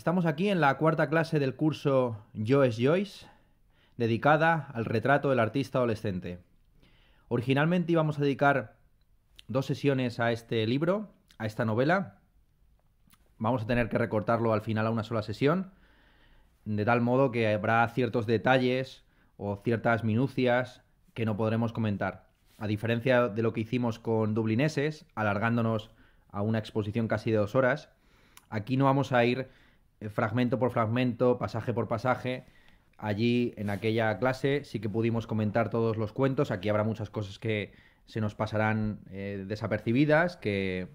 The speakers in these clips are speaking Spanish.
Estamos aquí en la cuarta clase del curso Yo Joyce, dedicada al retrato del artista adolescente. Originalmente íbamos a dedicar dos sesiones a este libro, a esta novela. Vamos a tener que recortarlo al final a una sola sesión, de tal modo que habrá ciertos detalles o ciertas minucias que no podremos comentar. A diferencia de lo que hicimos con Dublineses, alargándonos a una exposición casi de dos horas, aquí no vamos a ir eh, fragmento por fragmento, pasaje por pasaje. Allí, en aquella clase, sí que pudimos comentar todos los cuentos. Aquí habrá muchas cosas que se nos pasarán eh, desapercibidas, que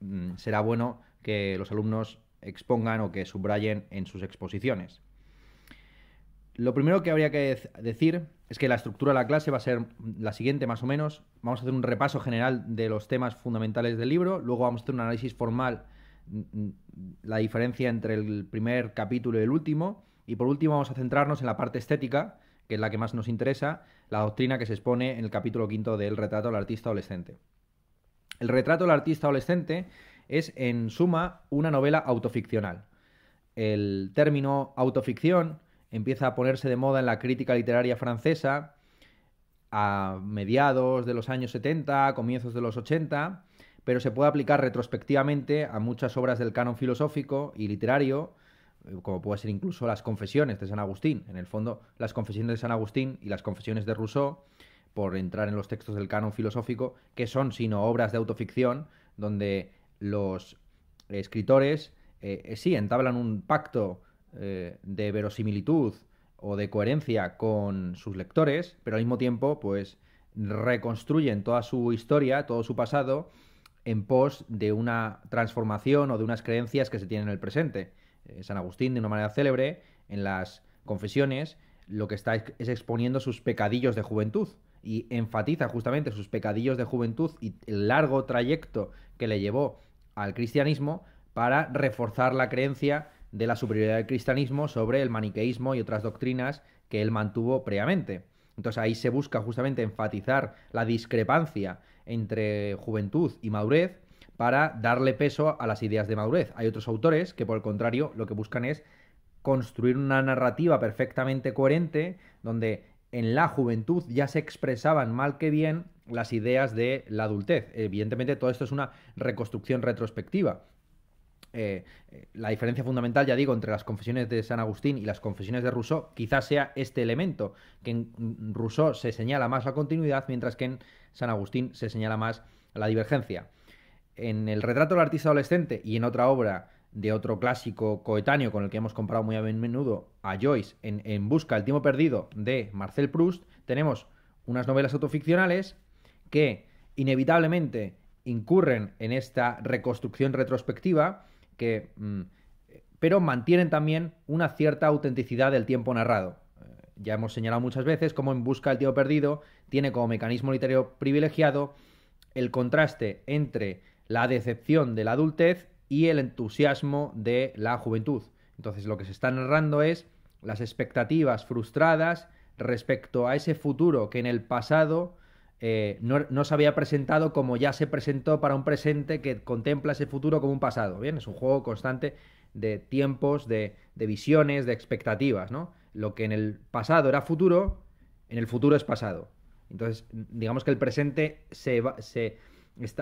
mm, será bueno que los alumnos expongan o que subrayen en sus exposiciones. Lo primero que habría que decir es que la estructura de la clase va a ser mm, la siguiente, más o menos. Vamos a hacer un repaso general de los temas fundamentales del libro, luego vamos a hacer un análisis formal la diferencia entre el primer capítulo y el último. Y por último vamos a centrarnos en la parte estética, que es la que más nos interesa, la doctrina que se expone en el capítulo quinto del retrato del artista adolescente. El retrato del artista adolescente es, en suma, una novela autoficcional. El término autoficción empieza a ponerse de moda en la crítica literaria francesa a mediados de los años 70, comienzos de los 80, pero se puede aplicar retrospectivamente a muchas obras del canon filosófico y literario, eh, como puede ser incluso las confesiones de San Agustín. En el fondo, las confesiones de San Agustín y las confesiones de Rousseau, por entrar en los textos del canon filosófico, que son sino obras de autoficción, donde los escritores eh, sí entablan un pacto eh, de verosimilitud o de coherencia con sus lectores, pero al mismo tiempo, pues reconstruyen toda su historia, todo su pasado, en pos de una transformación o de unas creencias que se tienen en el presente. Eh, San Agustín, de una manera célebre, en las confesiones, lo que está es exponiendo sus pecadillos de juventud y enfatiza justamente sus pecadillos de juventud y el largo trayecto que le llevó al cristianismo para reforzar la creencia de la superioridad del cristianismo sobre el maniqueísmo y otras doctrinas que él mantuvo previamente. Entonces ahí se busca justamente enfatizar la discrepancia entre juventud y madurez para darle peso a las ideas de madurez. Hay otros autores que, por el contrario, lo que buscan es construir una narrativa perfectamente coherente donde en la juventud ya se expresaban mal que bien las ideas de la adultez. Evidentemente todo esto es una reconstrucción retrospectiva. Eh, eh, la diferencia fundamental, ya digo, entre las confesiones de San Agustín y las confesiones de Rousseau quizás sea este elemento, que en mm, Rousseau se señala más la continuidad, mientras que en San Agustín se señala más la divergencia. En el retrato del artista adolescente y en otra obra de otro clásico coetáneo con el que hemos comprado muy a menudo a Joyce en, en Busca el tiempo perdido de Marcel Proust, tenemos unas novelas autoficcionales que inevitablemente incurren en esta reconstrucción retrospectiva que... Mm, pero mantienen también una cierta autenticidad del tiempo narrado. Eh, ya hemos señalado muchas veces cómo en Busca del Tío Perdido tiene como mecanismo literario privilegiado el contraste entre la decepción de la adultez y el entusiasmo de la juventud. Entonces lo que se está narrando es las expectativas frustradas respecto a ese futuro que en el pasado eh, no, se había presentado como ya se presentó para un presente que contempla ese futuro como un pasado. Bien, es un juego constante de tiempos, de, visiones, de expectativas, ¿no? Lo que en el pasado era futuro, en el futuro es pasado. Entonces, digamos que el presente se,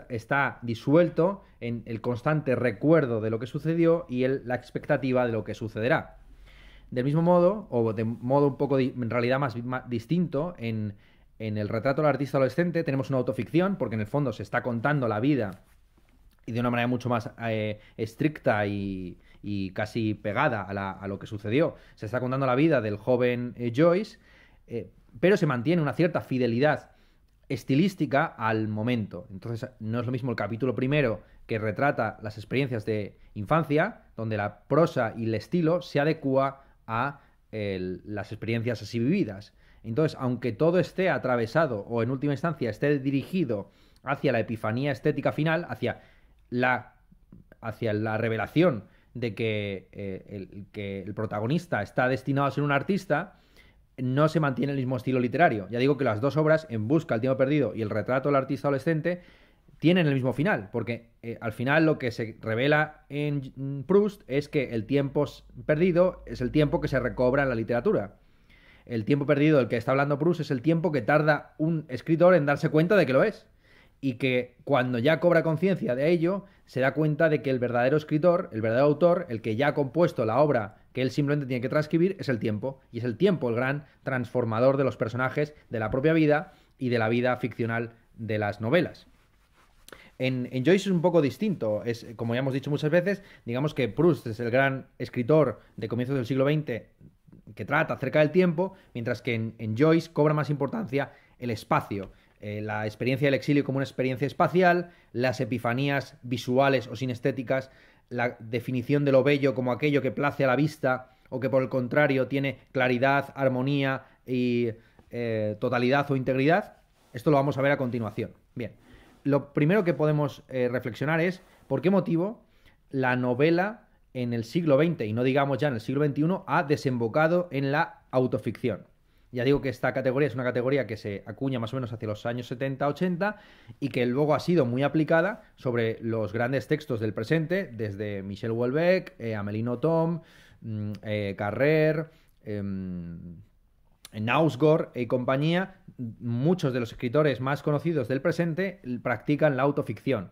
está, disuelto en el constante recuerdo de lo que sucedió y la expectativa de lo que sucederá. Del mismo modo, o de modo un poco en realidad más distinto, en, en el retrato del artista adolescente tenemos una autoficción, porque en el fondo se está contando la vida y de una manera mucho más eh, estricta y, casi pegada a, lo que sucedió. Se está contando la vida del joven eh, Joyce, eh, pero se mantiene una cierta fidelidad estilística al momento. Entonces, no es lo mismo el capítulo primero que retrata las experiencias de infancia, donde la prosa y el estilo se adecua a las experiencias así vividas. Entonces, aunque todo esté atravesado o en última instancia esté dirigido hacia la epifanía estética final, hacia la, hacia la revelación de que, eh, el, que el protagonista está destinado a ser un artista, no se mantiene el mismo estilo literario. Ya digo que las dos obras, En Busca del Tiempo Perdido y El Retrato del Artista Adolescente, tienen el mismo final, porque eh, al final lo que se revela en Proust es que el tiempo perdido es el tiempo que se recobra en la literatura. El tiempo perdido del que está hablando Proust es el tiempo que tarda un escritor en darse cuenta de que lo es. Y que cuando ya cobra conciencia de ello, se da cuenta de que el verdadero escritor, el verdadero autor, el que ya ha compuesto la obra que él simplemente tiene que transcribir, es el tiempo. Y es el tiempo el gran transformador de los personajes, de la propia vida y de la vida ficcional de las novelas. En, Joyce es un poco distinto, es como ya hemos dicho muchas veces, digamos que Proust es el gran escritor de comienzos del siglo XX que trata acerca del tiempo, mientras que en, Joyce cobra más importancia el espacio. Eh, la experiencia del exilio como una experiencia espacial, las epifanías visuales o sinestéticas, la definición de lo bello como aquello que place a la vista o que por el contrario tiene claridad, armonía y eh, totalidad o integridad. Esto lo vamos a ver a continuación. Bien, lo primero que podemos eh, reflexionar es por qué motivo la novela en el siglo XX y no digamos ya en el siglo XXI ha desembocado en la autoficción. Ya digo que esta categoría es una categoría que se acuña más o menos hacia los años 70-80 y que luego ha sido muy aplicada sobre los grandes textos del presente, desde Michel Houellebecq, eh, Amelino Tom, mm, eh, Carrer, em, eh, y compañía. Muchos de los escritores más conocidos del presente practican la autoficción.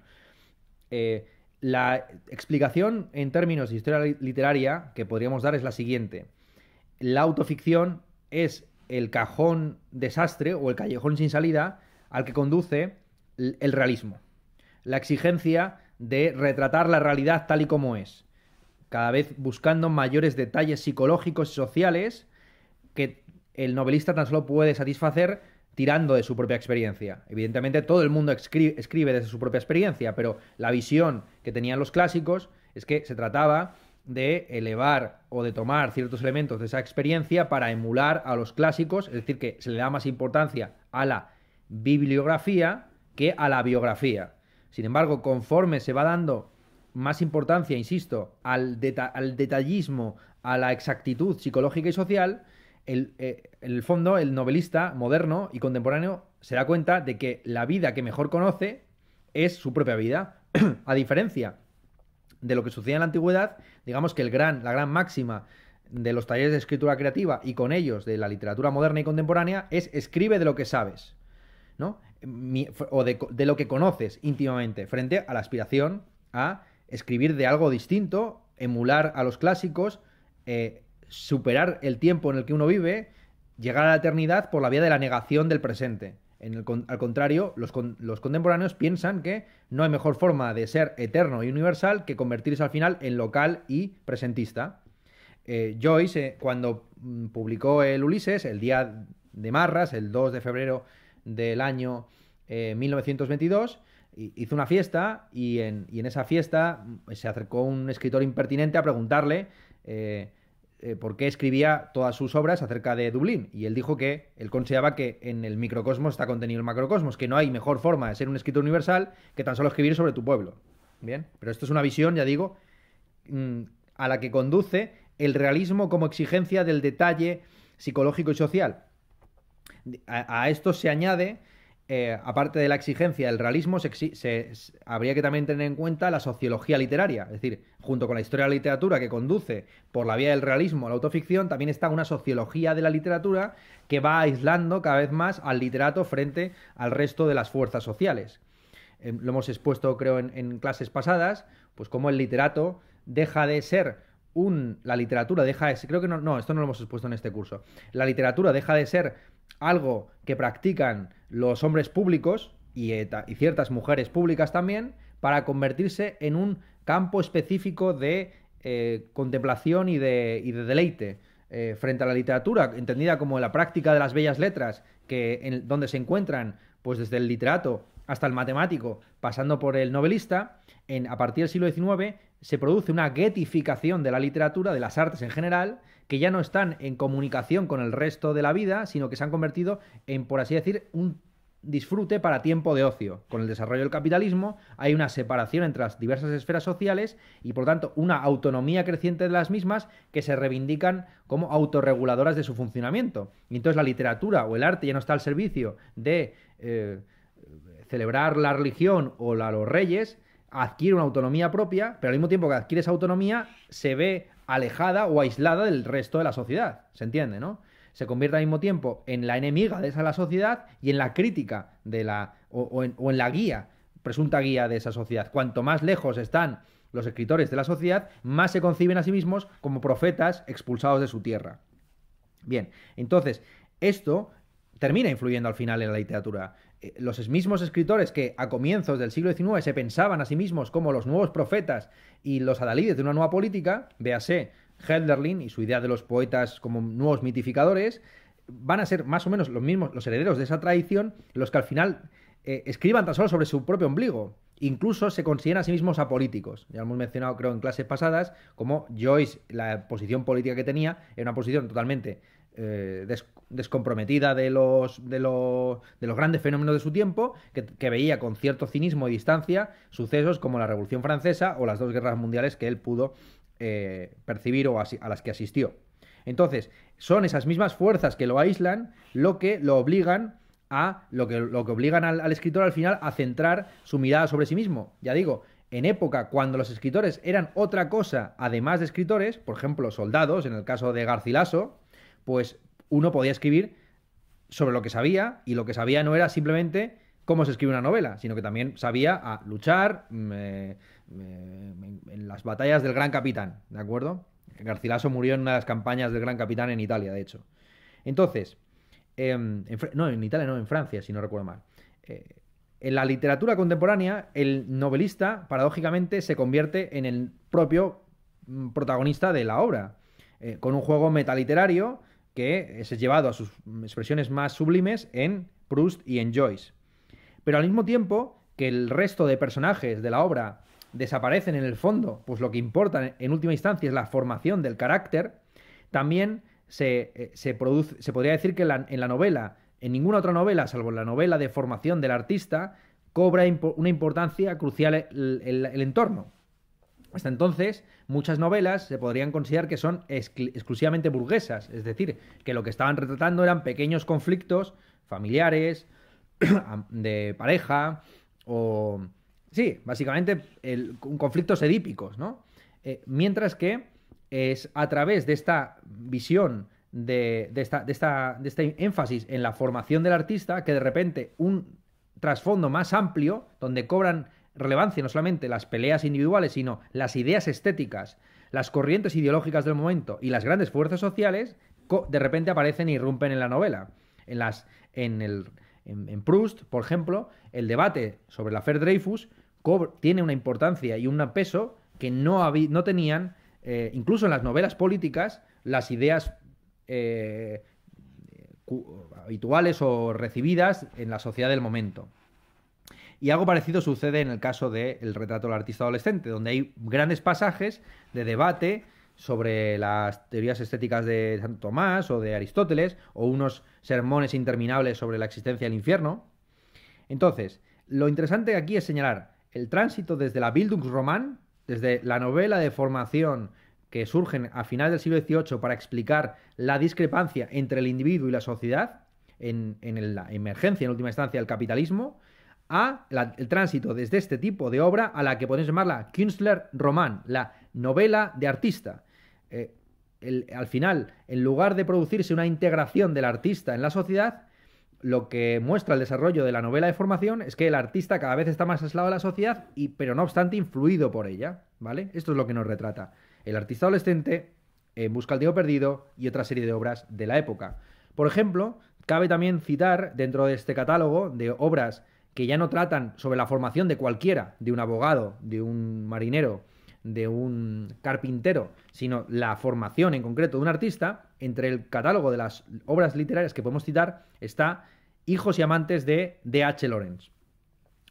Eh, la explicación en términos de historia literaria que podríamos dar es la siguiente. La autoficción es el cajón desastre o el callejón sin salida al que conduce el realismo. La exigencia de retratar la realidad tal y como es, cada vez buscando mayores detalles psicológicos y sociales que el novelista tan solo puede satisfacer tirando de su propia experiencia. Evidentemente todo el mundo escribe, desde su propia experiencia, pero la visión que tenían los clásicos es que se trataba de elevar o de tomar ciertos elementos de esa experiencia para emular a los clásicos, es decir, que se le da más importancia a la bibliografía que a la biografía. Sin embargo, conforme se va dando más importancia, insisto, al detallismo, a la exactitud psicológica y social, el, eh, en el fondo, el novelista moderno y contemporáneo se da cuenta de que la vida que mejor conoce es su propia vida. A diferencia de lo que sucedía en la antigüedad, digamos que el gran, la gran máxima de los talleres de escritura creativa y con ellos de la literatura moderna y contemporánea es escribe de lo que sabes, ¿no? o de, lo que conoces íntimamente, frente a la aspiración a escribir de algo distinto, emular a los clásicos, eh, superar el tiempo en el que uno vive, llegar a la eternidad por la vía de la negación del presente. al contrario, los, contemporáneos piensan que no hay mejor forma de ser eterno y universal que convertirse al final en local y presentista. Eh, Joyce, eh, cuando mm, publicó el Ulises, el día de Marras, el 2 de febrero del año 1922, eh, hizo una fiesta y en, esa fiesta mm, se acercó un escritor impertinente a preguntarle eh, Porque escribía todas sus obras acerca de Dublín. Y él dijo que él consideraba que en el microcosmos está contenido el macrocosmos, que no hay mejor forma de ser un escritor universal que tan solo escribir sobre tu pueblo. Bien, pero esto es una visión, ya digo, mm, a la que conduce el realismo como exigencia del detalle psicológico y social. a esto se añade eh, aparte de la exigencia del realismo, se, habría que también tener en cuenta la sociología literaria. Es decir, junto con la historia de la literatura que conduce por la vía del realismo a la autoficción, también está una sociología de la literatura que va aislando cada vez más al literato frente al resto de las fuerzas sociales. Em, lo hemos expuesto, creo, en, clases pasadas, pues cómo el literato deja de ser un, la literatura deja de ser, creo que no, no, esto no lo hemos expuesto en este curso. La literatura deja de ser algo que practican los hombres públicos y, ciertas mujeres públicas también, para convertirse en un campo específico de eh, contemplación y de, deleite. Eh, frente a la literatura, entendida como la práctica de las bellas letras, que en, donde se encuentran, pues desde el literato hasta el matemático, pasando por el novelista, en, a partir del siglo XIX se produce una getificación de la literatura, de las artes en general, que ya no están en comunicación con el resto de la vida, sino que se han convertido en, por así decir, un disfrute para tiempo de ocio. Con el desarrollo del capitalismo hay una separación entre las diversas esferas sociales y por tanto una autonomía creciente de las mismas que se reivindican como autorreguladoras de su funcionamiento. Y entonces la literatura o el arte ya no está al servicio de eh, celebrar la religión o la, los reyes, adquiere una autonomía propia, pero al mismo tiempo que adquiere esa autonomía, se ve alejada o aislada del resto de la sociedad. ¿Se entiende, no? Se convierte al mismo tiempo en la enemiga de esa la sociedad y en la crítica de la. o, o en la guía, presunta guía de esa sociedad. Cuanto más lejos están los escritores de la sociedad, más se conciben a sí mismos como profetas expulsados de su tierra. Bien, entonces, esto termina influyendo al final en la literatura. Eh, los mismos escritores que a comienzos del siglo XIX se pensaban a sí mismos como los nuevos profetas y los adalides de una nueva política, véase Helderlin y su idea de los poetas como nuevos mitificadores, van a ser más o menos los mismos, los herederos de esa tradición, los que al final eh, escriban tan solo sobre su propio ombligo. Incluso se consideran a sí mismos apolíticos. Ya hemos mencionado, creo, en clases pasadas, como Joyce, la posición política que tenía, era una posición totalmente eh, descomprometida de los, de los, de, los grandes fenómenos de su tiempo, que, veía con cierto cinismo y distancia sucesos como la Revolución Francesa o las dos guerras mundiales que él pudo eh, percibir o a las que asistió. Entonces, son esas mismas fuerzas que lo aíslan lo que lo obligan a lo que, lo que obligan al escritor al final a centrar su mirada sobre sí mismo. Ya digo, en época cuando los escritores eran otra cosa además de escritores, por ejemplo, soldados, en el caso de Garcilaso, pues uno podía escribir sobre lo que sabía y lo que sabía no era simplemente cómo se escribe una novela, sino que también sabía a luchar mm, eh, mm, en las batallas del Gran Capitán, ¿de acuerdo? Garcilaso murió en una de las campañas del Gran Capitán en Italia, de hecho. Entonces, em, no, en Italia no, en Francia, si no recuerdo mal. Eh, en la literatura contemporánea, el novelista, paradójicamente, se convierte en el propio mm, protagonista de la obra, eh, con un juego metaliterario que se ha llevado a sus expresiones más sublimes en Proust y en Joyce. Pero al mismo tiempo que el resto de personajes de la obra desaparecen en el fondo, pues lo que importa en última instancia es la formación del carácter, también se, eh, produce, se podría decir que en la novela, en ninguna otra novela, salvo en la novela de formación del artista, cobra una importancia crucial el entorno. Hasta entonces, muchas novelas se podrían considerar que son exclusivamente burguesas, es decir, que lo que estaban retratando eran pequeños conflictos familiares, de pareja, o... Sí, básicamente conflictos edípicos, ¿no? Eh, mientras que es a través de esta visión, de, de, esta, de, esta, de este énfasis en la formación del artista, que de repente un trasfondo más amplio, donde cobran relevancia no solamente las peleas individuales, sino las ideas estéticas, las corrientes ideológicas del momento y las grandes fuerzas sociales, de repente aparecen e irrumpen en la novela. En, las, en, Proust, por ejemplo, el debate sobre la Fer Dreyfus tiene una importancia y un peso que no, tenían, eh, incluso en las novelas políticas, las ideas eh, habituales o recibidas en la sociedad del momento. Y algo parecido sucede en el caso del retrato del artista adolescente, donde hay grandes pasajes de debate sobre las teorías estéticas de Santo Tomás o de Aristóteles, o unos sermones interminables sobre la existencia del infierno. Entonces, lo interesante aquí es señalar el tránsito desde la Bildungsroman, desde la novela de formación que surgen a final del siglo XVIII para explicar la discrepancia entre el individuo y la sociedad, en, en la emergencia, en última instancia, del capitalismo, a el tránsito desde este tipo de obra a la que podemos llamarla Künstler Román, la novela de artista. Eh, al final, en lugar de producirse una integración del artista en la sociedad, lo que muestra el desarrollo de la novela de formación es que el artista cada vez está más aislado de la sociedad, y, pero no obstante influido por ella, ¿vale? Esto es lo que nos retrata. El artista adolescente en busca el Diego perdido y otra serie de obras de la época. Por ejemplo, cabe también citar dentro de este catálogo de obras que ya no tratan sobre la formación de cualquiera, de un abogado, de un marinero, de un carpintero, sino la formación en concreto de un artista, entre el catálogo de las obras literarias que podemos citar está Hijos y amantes de D. H. Lawrence.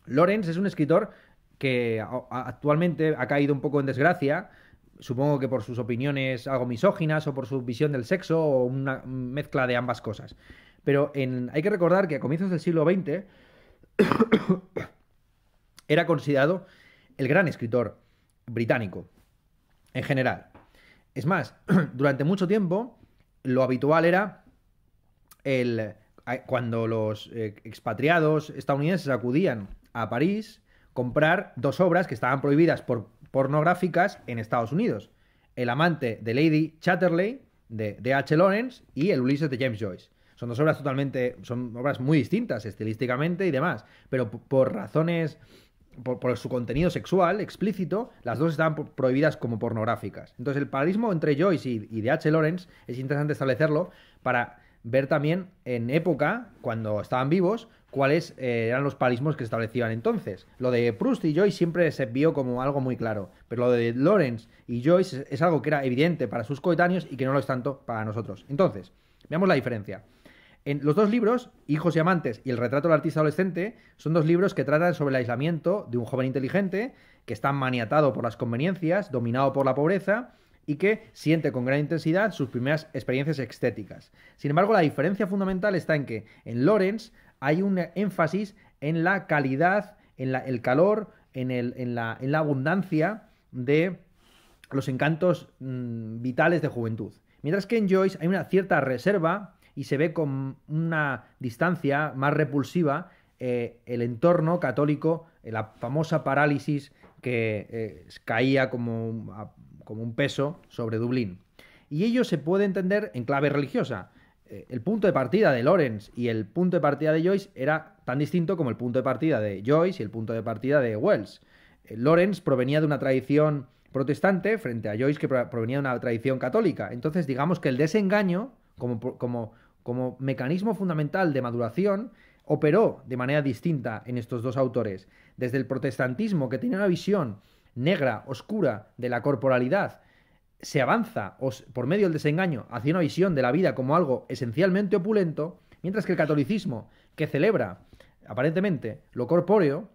Lawrence es un escritor que actualmente ha caído un poco en desgracia, supongo que por sus opiniones algo misóginas o por su visión del sexo o una mezcla de ambas cosas. Pero hay que recordar que a comienzos del siglo XX era considerado el gran escritor británico en general. Es más, durante mucho tiempo lo habitual era el, eh, cuando los eh, expatriados estadounidenses acudían a París comprar dos obras que estaban prohibidas por pornográficas en Estados Unidos. El amante de Lady Chatterley de, de H. Lawrence y El Ulises de James Joyce. Son dos obras totalmente, son obras muy distintas estilísticamente y demás, pero por razones, por, su contenido sexual explícito, las dos estaban prohibidas como pornográficas. Entonces el paralismo entre Joyce y, de H. Lawrence es interesante establecerlo para ver también en época, cuando estaban vivos, cuáles eh, eran los paralismos que se establecían entonces. Lo de Proust y Joyce siempre se vio como algo muy claro, pero lo de Lawrence y Joyce es algo que era evidente para sus coetáneos y que no lo es tanto para nosotros. Entonces, veamos la diferencia los dos libros, Hijos y Amantes y El retrato del artista adolescente, son dos libros que tratan sobre el aislamiento de un joven inteligente que está maniatado por las conveniencias, dominado por la pobreza y que siente con gran intensidad sus primeras experiencias estéticas. Sin embargo, la diferencia fundamental está en que en Lawrence hay un énfasis en la calidad, en el calor, en, la, abundancia de los encantos mm, vitales de juventud. Mientras que en Joyce hay una cierta reserva y se ve con una distancia más repulsiva eh, el entorno católico, eh, la famosa parálisis que eh, caía como un, como un peso sobre Dublín. Y ello se puede entender en clave religiosa. el punto de partida de Lorenz y el punto de partida de Joyce era tan distinto como el punto de partida de Joyce y el punto de partida de Wells. Lorenz provenía de una tradición protestante frente a Joyce que provenía de una tradición católica. Entonces digamos que el desengaño como, como, como mecanismo fundamental de maduración, operó de manera distinta en estos dos autores, desde el protestantismo que tiene una visión negra, oscura de la corporalidad, se avanza por medio del desengaño hacia una visión de la vida como algo esencialmente opulento, mientras que el catolicismo, que celebra aparentemente lo corpóreo,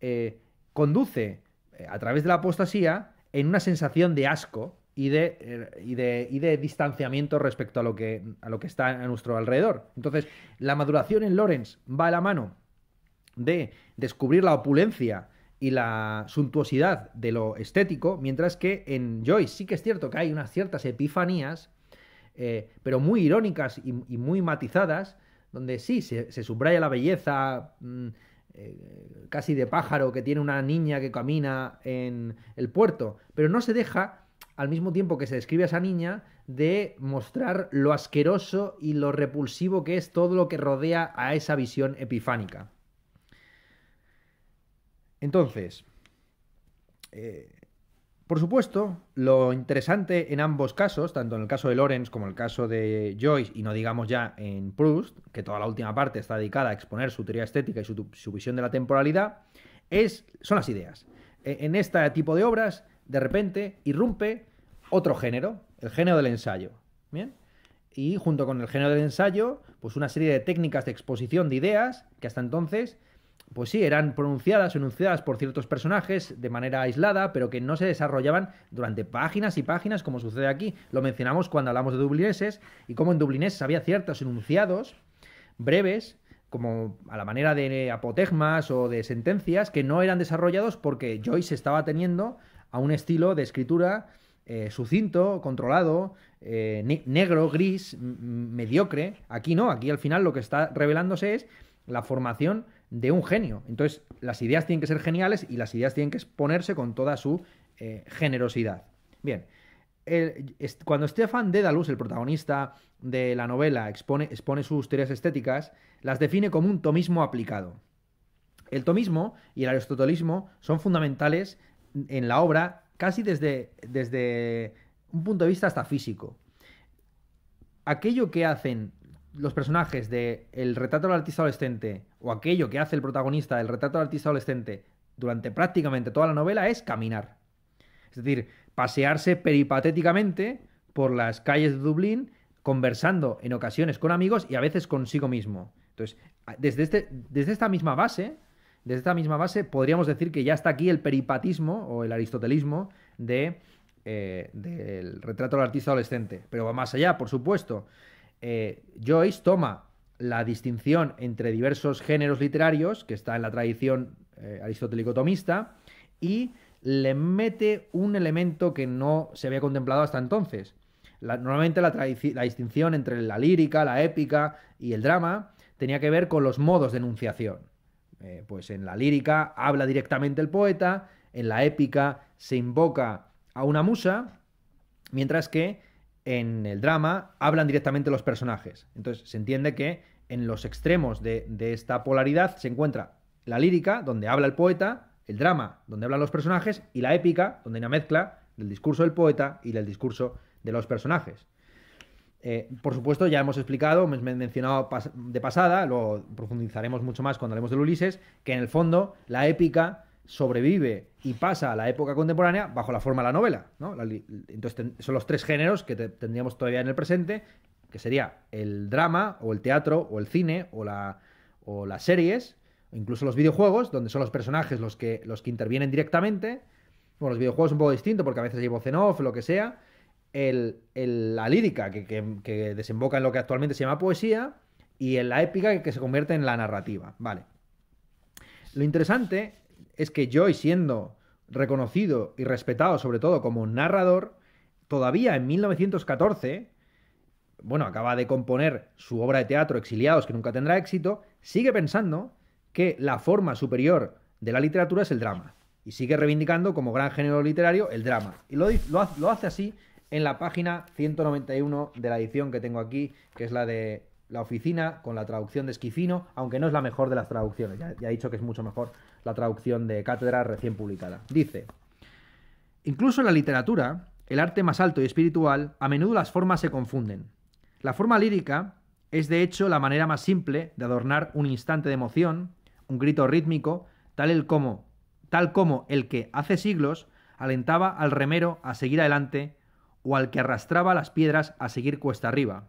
eh, conduce eh, a través de la apostasía en una sensación de asco y de, eh, de, distanciamiento respecto a lo, que, lo que está a nuestro alrededor. Entonces, la maduración en Lawrence va a la mano de descubrir la opulencia y la suntuosidad de lo estético, mientras que en Joyce sí que es cierto que hay unas ciertas epifanías, eh, pero muy irónicas y, muy matizadas, donde sí se, subraya la belleza. Mm, eh, casi de pájaro que tiene una niña que camina en el puerto, pero no se deja al mismo tiempo que se describe a esa niña, de mostrar lo asqueroso y lo repulsivo que es todo lo que rodea a esa visión epifánica. Entonces, eh, por supuesto, lo interesante en ambos casos, tanto en el caso de Lorenz como en el caso de Joyce, y no digamos ya en Proust, que toda la última parte está dedicada a exponer su teoría estética y su, visión de la temporalidad, es, son las ideas. E, en este tipo de obras de repente irrumpe otro género, el género del ensayo. ¿Bien? Y junto con el género del ensayo, pues una serie de técnicas de exposición de ideas que hasta entonces, pues sí, eran pronunciadas o enunciadas por ciertos personajes de manera aislada, pero que no se desarrollaban durante páginas y páginas, como sucede aquí. Lo mencionamos cuando hablamos de dublineses y cómo en dublineses había ciertos enunciados breves como a la manera de apotegmas o de sentencias que no eran desarrollados porque Joyce estaba teniendo a un estilo de escritura eh, sucinto, controlado, eh, negro, gris, mediocre. Aquí no, aquí al final lo que está revelándose es la formación de un genio. Entonces, las ideas tienen que ser geniales y las ideas tienen que exponerse con toda su eh, generosidad. Bien, cuando Stefan Dedalus, el protagonista de la novela, expone, expone sus teorías estéticas, las define como un tomismo aplicado. El tomismo y el aristotelismo son fundamentales en la obra casi desde, desde un punto de vista hasta físico. Aquello que hacen los personajes de el retrato del artista adolescente o aquello que hace el protagonista del retrato del artista adolescente durante prácticamente toda la novela es caminar. Es decir, pasearse peripatéticamente por las calles de Dublín, conversando en ocasiones con amigos y a veces consigo mismo. Entonces, desde, este, desde esta misma base, desde esta misma base podríamos decir que ya está aquí el peripatismo o el aristotelismo eh, del retrato del artista adolescente. Pero va más allá, por supuesto. Eh, Joyce toma la distinción entre diversos géneros literarios, que está en la tradición eh, aristotélico-tomista, y le mete un elemento que no se había contemplado hasta entonces. normalmente la, distinción entre la lírica, la épica y el drama tenía que ver con los modos de enunciación. Eh, pues en la lírica habla directamente el poeta, en la épica se invoca a una musa, mientras que en el drama hablan directamente los personajes. Entonces se entiende que en los extremos de, de esta polaridad se encuentra la lírica, donde habla el poeta, el drama, donde hablan los personajes, y la épica, donde hay una mezcla del discurso del poeta y del discurso de los personajes. Eh, por supuesto, ya hemos explicado, me he mencionado de pasada, lo profundizaremos mucho más cuando hablemos del Ulises, que en el fondo la épica sobrevive y pasa a la época contemporánea bajo la forma de la novela. Entonces son los tres géneros que tendríamos todavía en el presente, que sería el drama o el teatro o el cine o, las series, o incluso los videojuegos, donde son los personajes los que, intervienen directamente. Bueno, los videojuegos es un poco distinto porque a veces hay voz en off, lo que sea el, la lírica, que, desemboca en lo que actualmente se llama poesía, y en la épica, que, se convierte en la narrativa. Vale. Lo interesante es que Joy, siendo reconocido y respetado sobre todo como narrador, todavía en 1914, bueno, acaba de componer su obra de teatro Exiliados, que nunca tendrá éxito, sigue pensando que la forma superior de la literatura es el drama. Y sigue reivindicando como gran género literario el drama. Y lo, lo, lo hace así en la página 191 de la edición que tengo aquí, que es la de la oficina con la traducción de Esquifino, aunque no es la mejor de las traducciones. Ya, he dicho que es mucho mejor la traducción de cátedra recién publicada. Dice, incluso en la literatura, el arte más alto y espiritual, a menudo las formas se confunden. La forma lírica es de hecho la manera más simple de adornar un instante de emoción, un grito rítmico, tal, el como, tal como el que hace siglos alentaba al remero a seguir adelante o al que arrastraba las piedras a seguir cuesta arriba.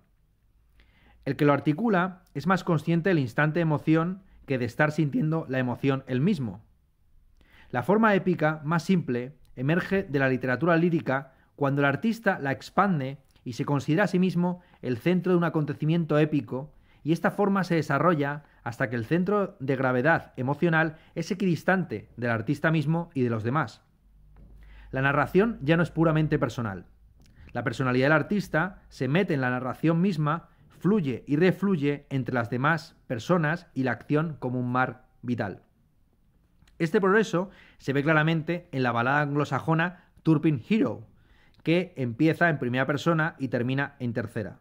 El que lo articula es más consciente del instante de emoción que de estar sintiendo la emoción él mismo. La forma épica, más simple, emerge de la literatura lírica cuando el artista la expande y se considera a sí mismo el centro de un acontecimiento épico, y esta forma se desarrolla hasta que el centro de gravedad emocional es equidistante del artista mismo y de los demás. La narración ya no es puramente personal. La personalidad del artista se mete en la narración misma, fluye y refluye entre las demás personas y la acción como un mar vital. Este progreso se ve claramente en la balada anglosajona Turpin Hero, que empieza en primera persona y termina en tercera.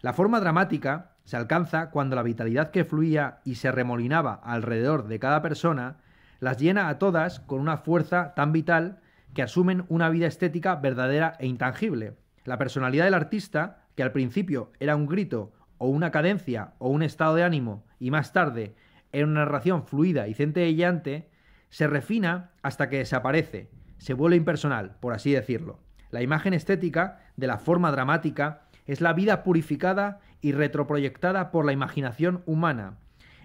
La forma dramática se alcanza cuando la vitalidad que fluía y se remolinaba alrededor de cada persona las llena a todas con una fuerza tan vital que asumen una vida estética verdadera e intangible. La personalidad del artista, que al principio era un grito o una cadencia o un estado de ánimo y más tarde era una narración fluida y centelleante, se refina hasta que desaparece, se vuelve impersonal, por así decirlo. La imagen estética de la forma dramática es la vida purificada y retroproyectada por la imaginación humana.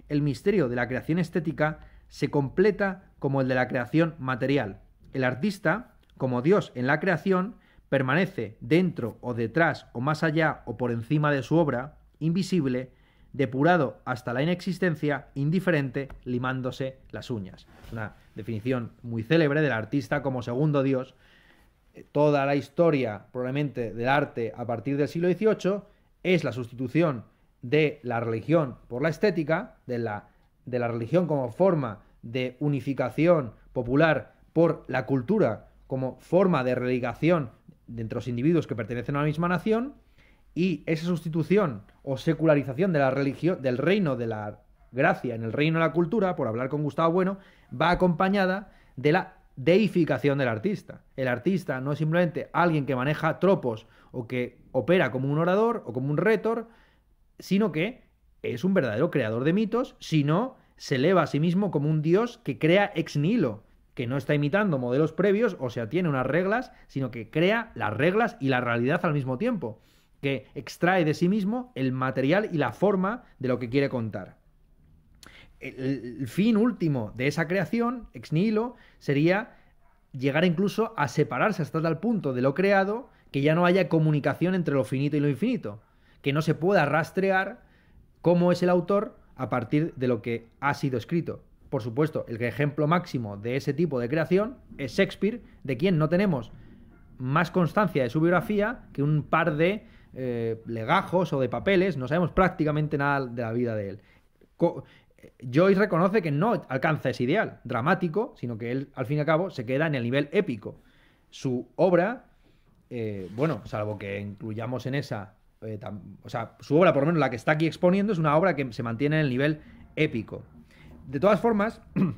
El misterio de la creación estética se completa como el de la creación material, el artista, como Dios en la creación, permanece dentro o detrás o más allá o por encima de su obra, invisible, depurado hasta la inexistencia, indiferente, limándose las uñas. Una definición muy célebre del artista como segundo Dios. Eh, toda la historia, probablemente, del arte a partir del siglo XVIII es la sustitución de la religión por la estética, de la, de la religión como forma de unificación popular por la cultura como forma de religación de entre los individuos que pertenecen a la misma nación y esa sustitución o secularización de la religión, del reino de la gracia en el reino de la cultura, por hablar con Gustavo Bueno, va acompañada de la deificación del artista. El artista no es simplemente alguien que maneja tropos o que opera como un orador o como un retor, sino que es un verdadero creador de mitos, sino se eleva a sí mismo como un dios que crea ex nihilo, que no está imitando modelos previos, o sea, tiene unas reglas, sino que crea las reglas y la realidad al mismo tiempo, que extrae de sí mismo el material y la forma de lo que quiere contar. El, fin último de esa creación, ex nihilo, sería llegar incluso a separarse hasta tal punto de lo creado que ya no haya comunicación entre lo finito y lo infinito, que no se pueda rastrear cómo es el autor a partir de lo que ha sido escrito por supuesto, el ejemplo máximo de ese tipo de creación es Shakespeare, de quien no tenemos más constancia de su biografía que un par de eh, legajos o de papeles, no sabemos prácticamente nada de la vida de él. Eh, Joyce reconoce que no alcanza ese ideal dramático, sino que él, al fin y al cabo, se queda en el nivel épico. Su obra, eh, bueno, salvo que incluyamos en esa, o sea, su obra, por lo menos la que está aquí exponiendo, es una obra que se mantiene en el nivel épico de todas formas,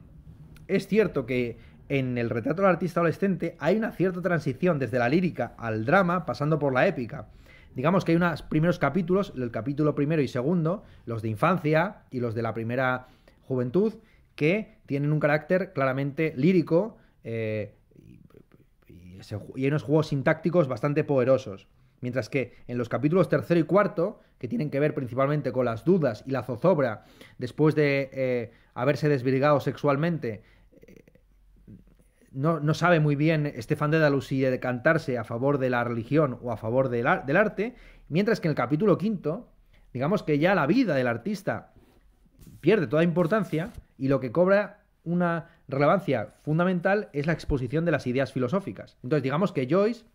es cierto que en el retrato del artista adolescente hay una cierta transición desde la lírica al drama, pasando por la épica. Digamos que hay unos primeros capítulos, el capítulo primero y segundo, los de infancia y los de la primera juventud, que tienen un carácter claramente lírico eh, y, hay unos juegos sintácticos bastante poderosos. Mientras que en los capítulos tercero y cuarto, que tienen que ver principalmente con las dudas y la zozobra después de eh, haberse desvirgado sexualmente. Eh, no, sabe muy bien Estefan Dédalus si cantarse a favor de la religión o a favor del arte, mientras que en el capítulo quinto, digamos que ya la vida del artista pierde toda importancia y lo que cobra una relevancia fundamental es la exposición de las ideas filosóficas. Entonces, digamos que Joyce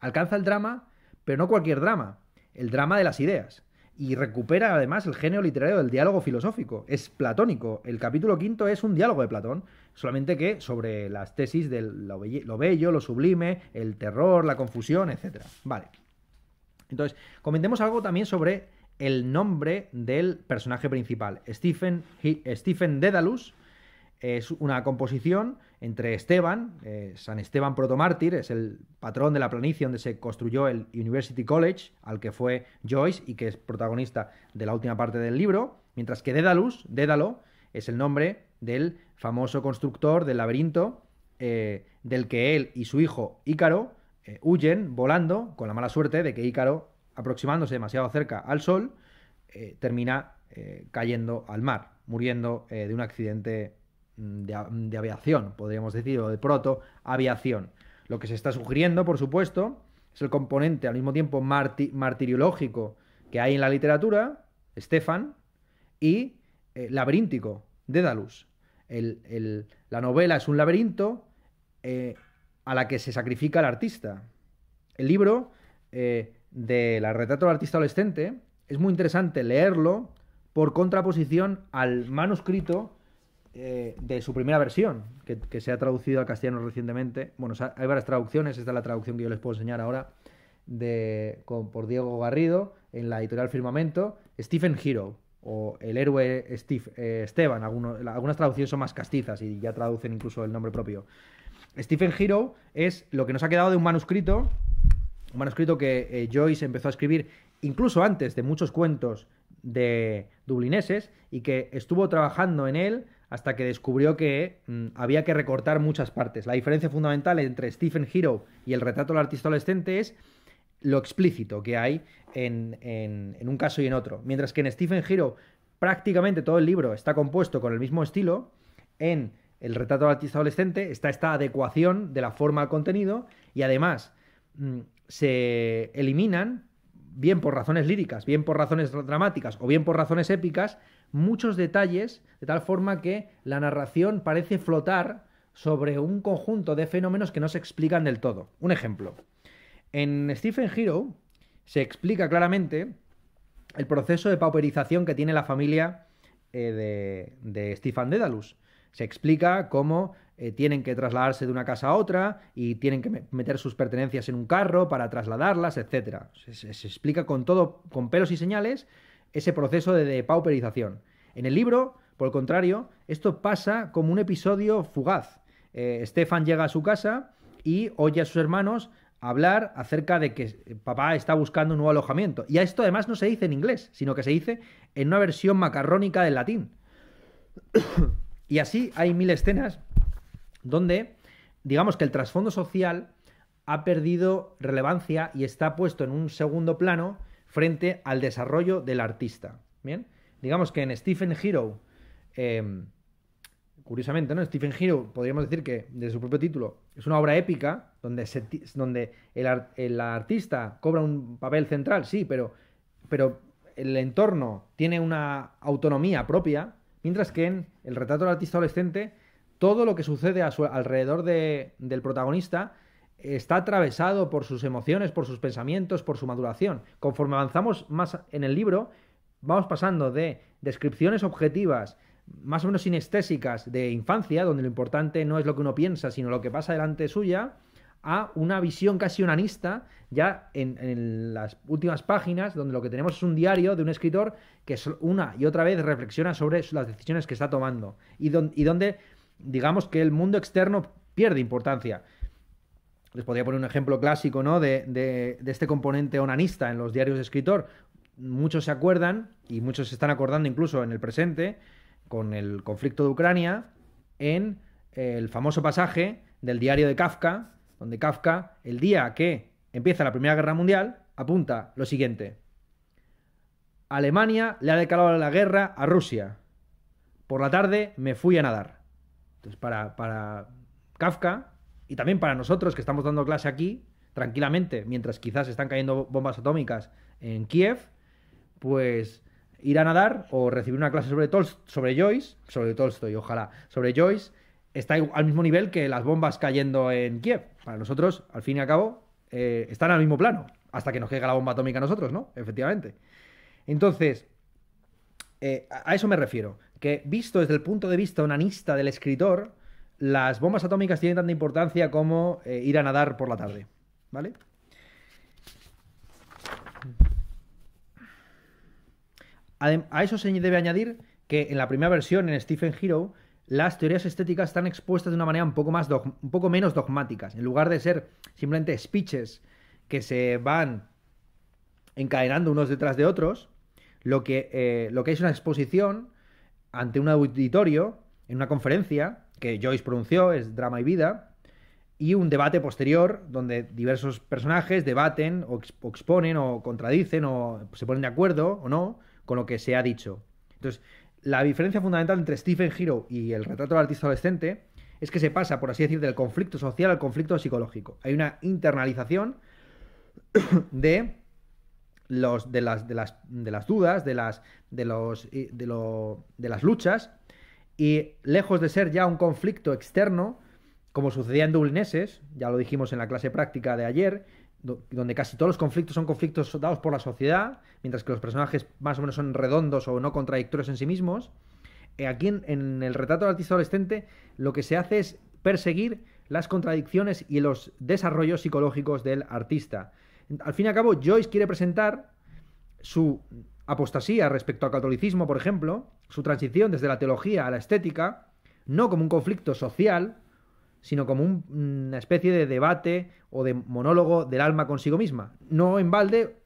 alcanza el drama, pero no cualquier drama, el drama de las ideas y recupera además el genio literario del diálogo filosófico. Es platónico. El capítulo quinto es un diálogo de Platón, solamente que sobre las tesis de lo, bello, lo sublime, el terror, la confusión, etc. Vale. Entonces, comentemos algo también sobre el nombre del personaje principal. Stephen, Stephen Dedalus es una composición entre Esteban, eh, San Esteban protomártir, es el patrón de la planicie donde se construyó el University College, al que fue Joyce y que es protagonista de la última parte del libro, mientras que Dédalus, Dédalo, es el nombre del famoso constructor del laberinto eh, del que él y su hijo Ícaro eh, huyen volando con la mala suerte de que Ícaro, aproximándose demasiado cerca al sol, termina cayendo al mar, muriendo de un accidente Mm, mm, de, aviación, podríamos decir, o de proto-aviación. Lo que se está sugiriendo, por supuesto, es el componente al mismo tiempo martiriológico que hay en la literatura, Stefan, y eh, laberíntico, de El, la novela es un laberinto eh, a la que se sacrifica el artista. El libro eh, de la retrato del artista adolescente es muy interesante leerlo por contraposición al manuscrito eh, de su primera versión, que, se ha traducido al castellano recientemente. Bueno, hay varias traducciones, esta es la traducción que yo les puedo enseñar ahora, por Diego Garrido, en la editorial Firmamento, Stephen Hero, o el héroe Steve, eh, Esteban, algunas traducciones son más castizas y ya traducen incluso el nombre propio. Stephen Hero es lo que nos ha quedado de un manuscrito, un manuscrito que eh, Joyce empezó a escribir incluso antes de muchos cuentos de dublineses y que estuvo trabajando en él hasta que descubrió que mm, había que recortar muchas partes. La diferencia fundamental entre Stephen Hero y el retrato del artista adolescente es lo explícito que hay en, un caso y en otro. Mientras que en Stephen Hero prácticamente todo el libro está compuesto con el mismo estilo, en el retrato del artista adolescente está esta adecuación de la forma al contenido y además mm, se eliminan, bien por razones líricas, bien por razones dramáticas o bien por razones épicas, muchos detalles, de tal forma que la narración parece flotar sobre un conjunto de fenómenos que no se explican del todo. Un ejemplo. En Stephen Hero se explica claramente el proceso de pauperización que tiene la familia eh, de, Stephen Dedalus. Se explica cómo eh, tienen que trasladarse de una casa a otra y tienen que meter sus pertenencias en un carro para trasladarlas, etc. Se, se explica con todo, con pelos y señales, ese proceso de pauperización. En el libro, por el contrario, esto pasa como un episodio fugaz. Estefan eh, llega a su casa y oye a sus hermanos hablar acerca de que papá está buscando un nuevo alojamiento. Y a esto además no se dice en inglés, sino que se dice en una versión macarrónica del latín. y así hay mil escenas donde, digamos que el trasfondo social ha perdido relevancia y está puesto en un segundo plano frente al desarrollo del artista. Bien, digamos que en Stephen Hero, em, curiosamente, ¿no? Stephen Hero, podríamos decir que, de su propio título, es una obra épica donde, donde el, artista cobra un papel central, sí, pero, pero el entorno tiene una autonomía propia, mientras que en el retrato del artista adolescente, todo lo que sucede a su, alrededor del protagonista está atravesado por sus emociones, por sus pensamientos, por su maduración. Conforme avanzamos más en el libro, vamos pasando de descripciones objetivas, más o menos sinestésicas, de infancia, donde lo importante no es lo que uno piensa, sino lo que pasa delante suya, a una visión casi unanista, ya en, las últimas páginas, donde lo que tenemos es un diario de un escritor que una y otra vez reflexiona sobre las decisiones que está tomando y donde digamos que el mundo externo pierde importancia les podría poner un ejemplo clásico ¿no? de, este componente onanista en los diarios de escritor. Muchos se acuerdan, y muchos se están acordando incluso en el presente, con el conflicto de Ucrania, en el famoso pasaje del diario de Kafka, donde Kafka, el día que empieza la Primera Guerra Mundial, apunta lo siguiente. Alemania le ha declarado la guerra a Rusia. Por la tarde me fui a nadar. Entonces, para Kafka, y también para nosotros que estamos dando clase aquí, tranquilamente, mientras quizás están cayendo bombas atómicas en Kiev, pues ir a nadar o recibir una clase sobre, sobre Joyce, sobre Tolstoy, ojalá, sobre Joyce, está al mismo nivel que las bombas cayendo en Kiev. Para nosotros, al fin y al cabo, eh, están al mismo plano, hasta que nos caiga la bomba atómica a nosotros, ¿no? Efectivamente. Entonces, eh, a eso me refiero, que visto desde el punto de vista onanista del escritor, las bombas atómicas tienen tanta importancia como eh, ir a nadar por la tarde. ¿Vale? A eso se debe añadir que en la primera versión, en Stephen Hero, las teorías estéticas están expuestas de una manera un poco, más un poco menos dogmáticas. En lugar de ser simplemente speeches que se van encadenando unos detrás de otros, lo que, eh, lo que es una exposición ante un auditorio, en una conferencia, que Joyce pronunció, es Drama y Vida, y un debate posterior donde diversos personajes debaten o, exponen o contradicen o se ponen de acuerdo o no con lo que se ha dicho. Entonces, la diferencia fundamental entre Stephen Hero y el retrato del artista adolescente es que se pasa, por así decir, del conflicto social al conflicto psicológico. Hay una internalización de los de las de las de las dudas de las de los eh, de, lo, de las luchas y lejos de ser ya un conflicto externo, como sucedía en Dublineses, ya lo dijimos en la clase práctica de ayer, donde casi todos los conflictos son conflictos dados por la sociedad, mientras que los personajes más o menos son redondos o no contradictorios en sí mismos, eh, aquí en, el retrato del artista adolescente lo que se hace es perseguir las contradicciones y los desarrollos psicológicos del artista. Al fin y al cabo, Joyce quiere presentar su apostasía respecto al catolicismo, por ejemplo, su transición desde la teología a la estética, no como un conflicto social, sino como una mm, especie de debate o de monólogo del alma consigo misma. No en balde,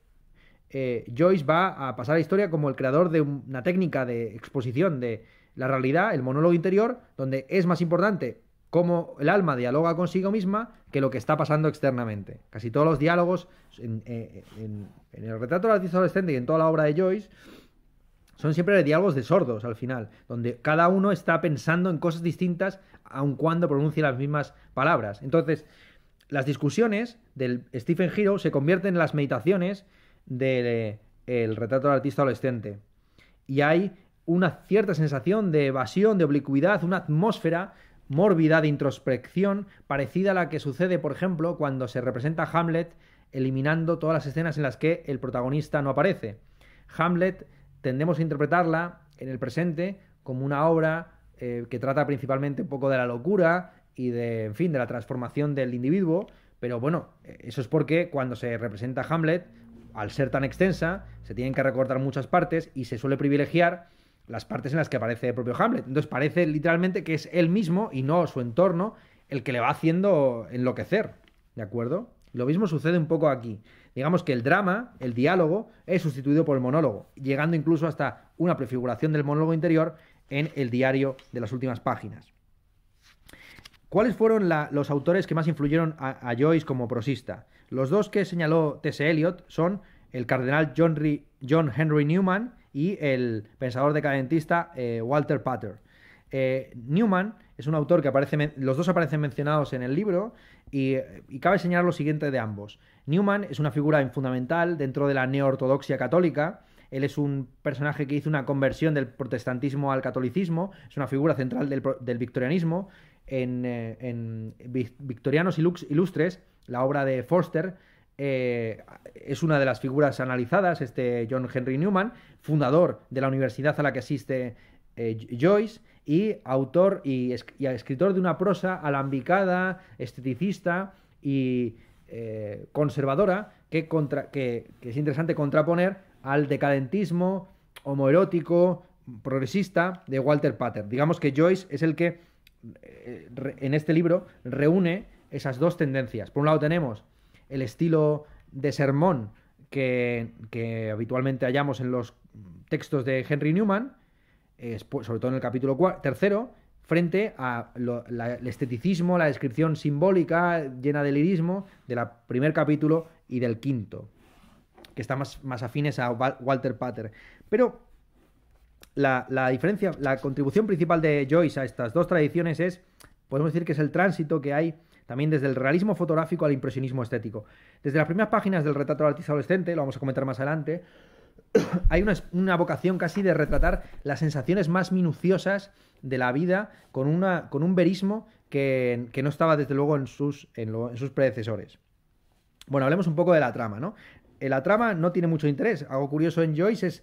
eh, Joyce va a pasar a la historia como el creador de una técnica de exposición de la realidad, el monólogo interior, donde es más importante cómo el alma dialoga consigo misma que lo que está pasando externamente. Casi todos los diálogos en, eh, el retrato del artista adolescente y en toda la obra de Joyce son siempre diálogos de sordos al final, donde cada uno está pensando en cosas distintas aun cuando pronuncie las mismas palabras. Entonces, las discusiones del Stephen Hero se convierten en las meditaciones del eh, retrato del artista adolescente. Y hay una cierta sensación de evasión, de oblicuidad, una atmósfera mórbida de introspección, parecida a la que sucede, por ejemplo, cuando se representa Hamlet eliminando todas las escenas en las que el protagonista no aparece. Hamlet tendemos a interpretarla en el presente como una obra eh, que trata principalmente un poco de la locura y de, en fin, de la transformación del individuo, pero bueno, eso es porque cuando se representa Hamlet, al ser tan extensa, se tienen que recortar muchas partes y se suele privilegiar las partes en las que aparece el propio Hamlet. Entonces parece literalmente que es él mismo y no su entorno el que le va haciendo enloquecer. ¿De acuerdo? Lo mismo sucede un poco aquí. Digamos que el drama, el diálogo, es sustituido por el monólogo, llegando incluso hasta una prefiguración del monólogo interior en el diario de las últimas páginas. ¿Cuáles fueron los autores que más influyeron a, Joyce como prosista? Los dos que señaló T.S. Eliot son el cardenal John, John Henry Newman y el pensador decadentista eh, Walter Pater. Eh, Newman es un autor que aparece, los dos aparecen mencionados en el libro y, cabe señalar lo siguiente de ambos. Newman es una figura fundamental dentro de la neoortodoxia católica. Él es un personaje que hizo una conversión del protestantismo al catolicismo, es una figura central del, victorianismo. En, eh, en, Victorianos Ilustres, la obra de Forster, eh, es una de las figuras analizadas, este John Henry Newman, fundador de la universidad a la que asiste eh, Joyce y autor y, escritor de una prosa alambicada, esteticista y eh, conservadora que, que es interesante contraponer al decadentismo homoerótico progresista de Walter Pater. Digamos que Joyce es el que en este libro reúne esas dos tendencias. Por un lado tenemos el estilo de sermón que, habitualmente hallamos en los textos de Henry Newman, pues, sobre todo en el capítulo tercero, frente al esteticismo, la descripción simbólica llena de lirismo del primer capítulo y del quinto, que están más, más afines a Walter Pater. Pero la, diferencia, la contribución principal de Joyce a estas dos tradiciones es, podemos decir que es el tránsito que hay también desde el realismo fotográfico al impresionismo estético. Desde las primeras páginas del retrato del artista adolescente, lo vamos a comentar más adelante, hay una, vocación casi de retratar las sensaciones más minuciosas de la vida con, una, con un verismo que, no estaba desde luego en sus, en, sus predecesores. Bueno, hablemos un poco de la trama, ¿no? Eh, la trama no tiene mucho interés. Algo curioso en Joyce es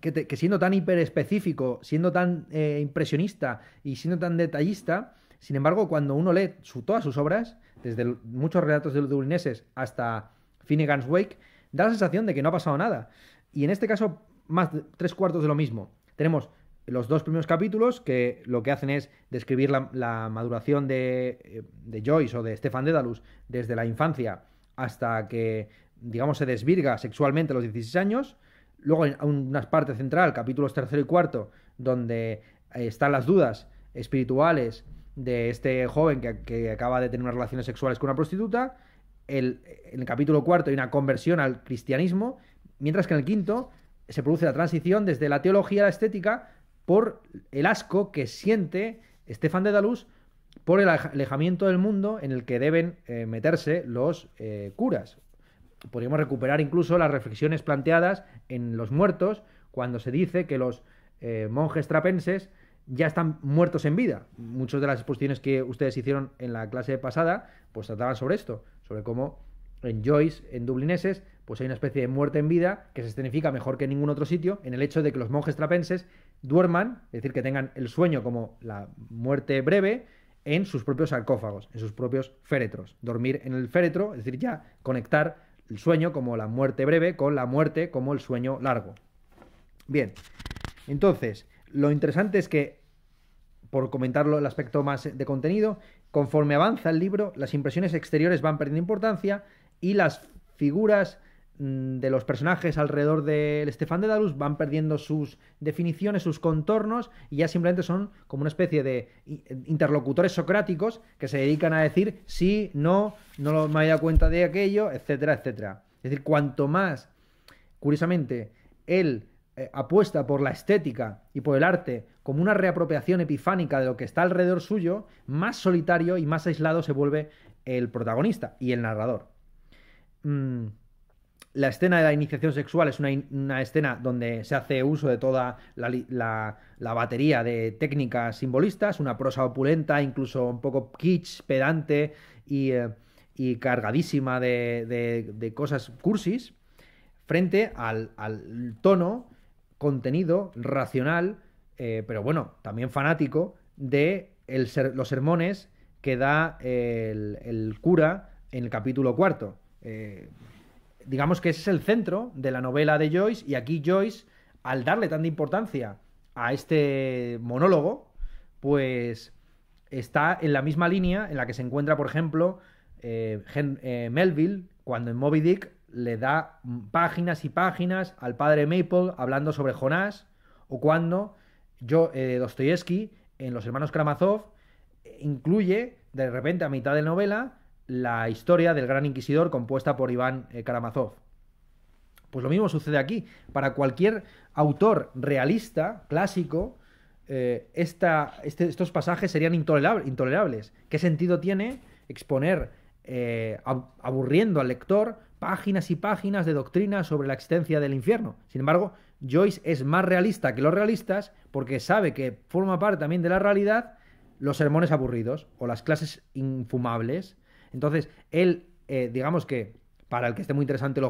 que, siendo tan hiperespecífico, siendo tan eh, impresionista y siendo tan detallista, sin embargo, cuando uno lee su, todas sus obras, desde muchos relatos de los dublineses hasta Finnegan's Wake, da la sensación de que no ha pasado nada. Y en este caso, más de tres cuartos de lo mismo. Tenemos los dos primeros capítulos que lo que hacen es describir la, maduración eh, de, Joyce o de Stefan Dedalus desde la infancia hasta que, digamos, se desvirga sexualmente a los 16 años. Luego, en una parte central, capítulos tercero y cuarto, donde eh, están las dudas espirituales de este joven que, acaba de tener unas relaciones sexuales con una prostituta. El, en el capítulo cuarto hay una conversión al cristianismo, mientras que en el quinto se produce la transición desde la teología a la estética por el asco que siente Estefan de Daluz por el alejamiento del mundo en el que deben eh, meterse los eh, curas. Podríamos recuperar incluso las reflexiones planteadas en Los Muertos, cuando se dice que los eh, monjes trapenses ya están muertos en vida. Muchas de las exposiciones que ustedes hicieron en la clase pasada, pues trataban sobre esto, sobre cómo en Joyce, en Dublineses, pues hay una especie de muerte en vida que se escenifica mejor que en ningún otro sitio en el hecho de que los monjes trapenses duerman, es decir, que tengan el sueño como la muerte breve, en sus propios sarcófagos, en sus propios féretros. Dormir en el féretro, es decir, ya conectar el sueño como la muerte breve con la muerte como el sueño largo. Bien, entonces, lo interesante es que, por comentarlo el aspecto más de contenido, conforme avanza el libro, las impresiones exteriores van perdiendo importancia y las figuras mm, de los personajes alrededor del Estefan de Dalus van perdiendo sus definiciones, sus contornos, y ya simplemente son como una especie de interlocutores socráticos que se dedican a decir sí, no, no me había dado cuenta de aquello, etcétera, etcétera. Es decir, cuanto más, curiosamente, él eh, apuesta por la estética y por el arte como una reapropiación epifánica de lo que está alrededor suyo, más solitario y más aislado se vuelve el protagonista y el narrador. Mm, la escena de la iniciación sexual es una, escena donde se hace uso de toda la, batería de técnicas simbolistas, una prosa opulenta, incluso un poco kitsch, pedante y, eh, cargadísima de, cosas cursis frente al, al, tono contenido racional, eh, pero bueno, también fanático, de los sermones que da el, cura en el capítulo cuarto. Eh, digamos que ese es el centro de la novela de Joyce y aquí Joyce, al darle tanta importancia a este monólogo, pues está en la misma línea en la que se encuentra, por ejemplo, eh, Melville cuando en Moby Dick le da páginas y páginas al padre Maple hablando sobre Jonás, o cuando yo, eh, Dostoyevsky, en Los Hermanos kramazov incluye de repente a mitad de novela la historia del gran inquisidor compuesta por Iván eh, Pues lo mismo sucede aquí. Para cualquier autor realista, clásico, eh, este, estos pasajes serían intolerables. ¿Qué sentido tiene exponer aburriendo al lector páginas y páginas de doctrina sobre la existencia del infierno. Sin embargo, Joyce es más realista que los realistas porque sabe que forma parte también de la realidad los sermones aburridos o las clases infumables. Entonces, él, eh, digamos que, para el que esté muy interesante en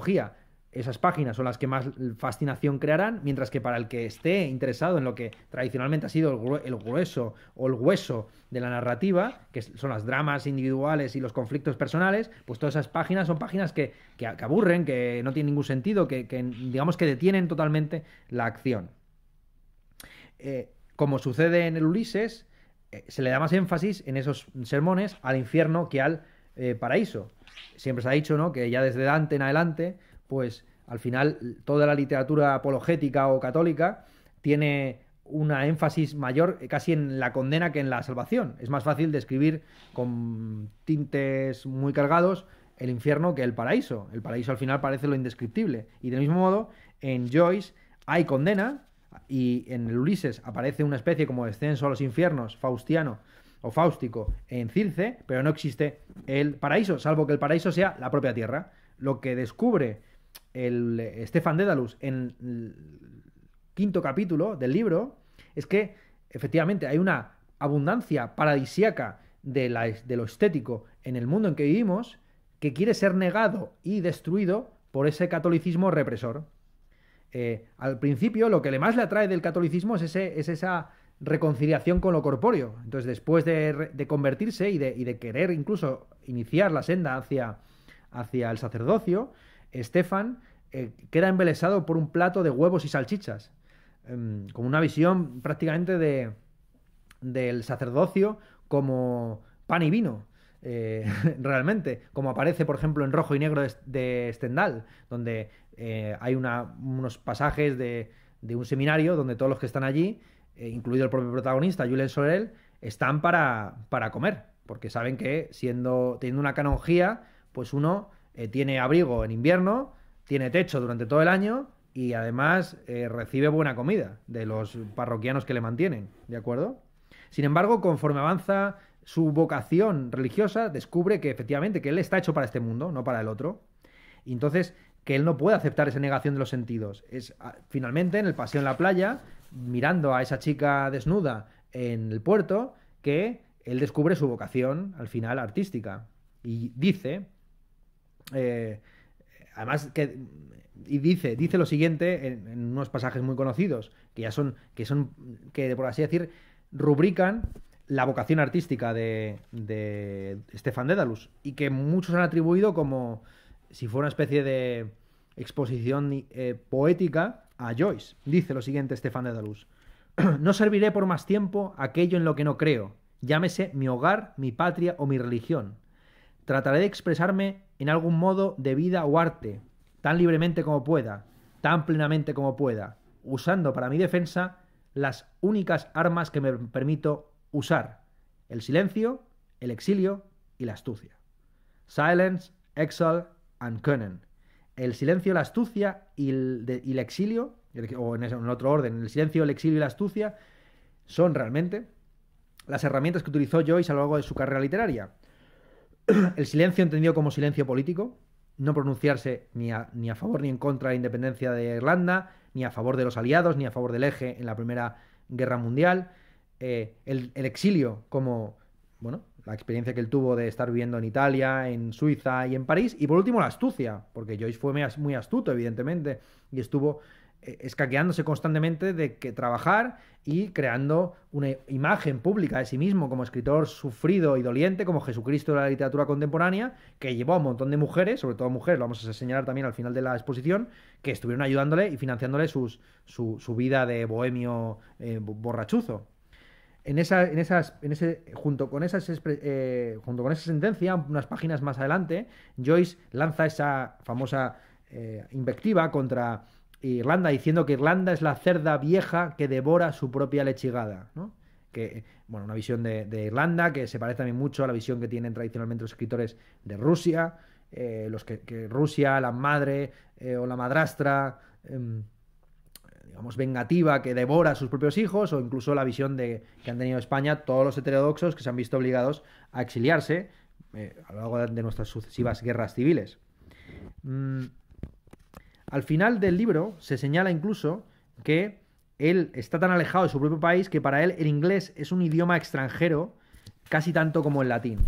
esas páginas son las que más fascinación crearán, mientras que para el que esté interesado en lo que tradicionalmente ha sido el, grueso o el hueso de la narrativa, que son las dramas individuales y los conflictos personales, pues todas esas páginas son páginas que, que aburren, que no tienen ningún sentido, que, digamos que detienen totalmente la acción. Eh, como sucede en el Ulises, eh, se le da más énfasis en esos sermones al infierno que al eh, paraíso. Siempre se ha dicho ¿no? que ya desde Dante en adelante pues al final toda la literatura apologética o católica tiene una énfasis mayor casi en la condena que en la salvación. Es más fácil describir con tintes muy cargados el infierno que el paraíso. El paraíso al final parece lo indescriptible. Y del mismo modo, en Joyce hay condena y en el Ulises aparece una especie como descenso a los infiernos faustiano o faustico en Circe, pero no existe el paraíso, salvo que el paraíso sea la propia tierra. Lo que descubre el Stefan Dedalus en el quinto capítulo del libro es que efectivamente hay una abundancia paradisiaca de, lo estético en el mundo en que vivimos que quiere ser negado y destruido por ese catolicismo represor. Eh, al principio lo que más le atrae del catolicismo es, es esa reconciliación con lo corpóreo. Entonces, después de, convertirse y de, y de, querer incluso iniciar la senda hacia el sacerdocio, Estefan eh, queda embelesado por un plato de huevos y salchichas, em, como con una visión prácticamente de, del sacerdocio como pan y vino. Eh, realmente, como aparece, por ejemplo, en Rojo y Negro de Stendhal, donde eh, hay unos pasajes de, un seminario donde todos los que están allí, incluido el propio protagonista, Julien Sorel, están para, comer, porque saben que siendo, teniendo una canonjía, pues uno eh, tiene abrigo en invierno, tiene techo durante todo el año y además eh, recibe buena comida de los parroquianos que le mantienen, ¿de acuerdo? Sin embargo, conforme avanza su vocación religiosa, descubre que efectivamente que él está hecho para este mundo, no para el otro. Y entonces que él no puede aceptar esa negación de los sentidos. Es ah, finalmente en el paseo en la playa, mirando a esa chica desnuda en el puerto, que él descubre su vocación al final artística. Y dice eh, además, que, y dice, dice lo siguiente en, unos pasajes muy conocidos, que ya son, que son, que por así decir, rubrican la vocación artística de, de Stefan Dedalus y que muchos han atribuido como si fuera una especie de exposición eh, poética a Joyce. Dice lo siguiente Stefan Dedalus. No serviré por más tiempo aquello en lo que no creo, llámese mi hogar, mi patria o mi religión. Trataré de expresarme en algún modo de vida o arte, tan libremente como pueda, tan plenamente como pueda, usando para mi defensa las únicas armas que me permito usar, el silencio, el exilio y la astucia. Silence, Exile and Cunning. El silencio, la astucia y el, exilio, o en, en otro orden, el silencio, el exilio y la astucia son realmente las herramientas que utilizó Joyce a lo largo de su carrera literaria. el silencio entendido como silencio político, no pronunciarse ni a, favor ni en contra de la independencia de Irlanda, ni a favor de los aliados, ni a favor del eje en la Primera Guerra Mundial, eh, el, el, exilio como, bueno, la experiencia que él tuvo de estar viviendo en Italia, en Suiza y en París, y por último la astucia, porque Joyce fue muy astuto, evidentemente, y estuvo eh, escaqueándose constantemente de que trabajar y creando una imagen pública de sí mismo como escritor sufrido y doliente, como Jesucristo de la literatura contemporánea, que llevó a un montón de mujeres, sobre todo mujeres, lo vamos a señalar también al final de la exposición, que estuvieron ayudándole y financiándole sus, su, vida de bohemio eh, borrachuzo. En esa, en esas, en ese, junto, con esas, eh, junto con esa sentencia, unas páginas más adelante, Joyce lanza esa famosa invectiva contra Irlanda, diciendo que Irlanda es la cerda vieja que devora su propia lechigada, ¿no? Que, bueno, una visión de, Irlanda que se parece también mucho a la visión que tienen tradicionalmente los escritores de Rusia, eh, los que, Rusia, la madre eh, o la madrastra, em, digamos, vengativa que devora a sus propios hijos, o incluso la visión de, que han tenido España todos los heterodoxos que se han visto obligados a exiliarse eh, a lo largo de, nuestras sucesivas guerras civiles. Mm, al final del libro se señala incluso que él está tan alejado de su propio país que para él el inglés es un idioma extranjero casi tanto como el latín.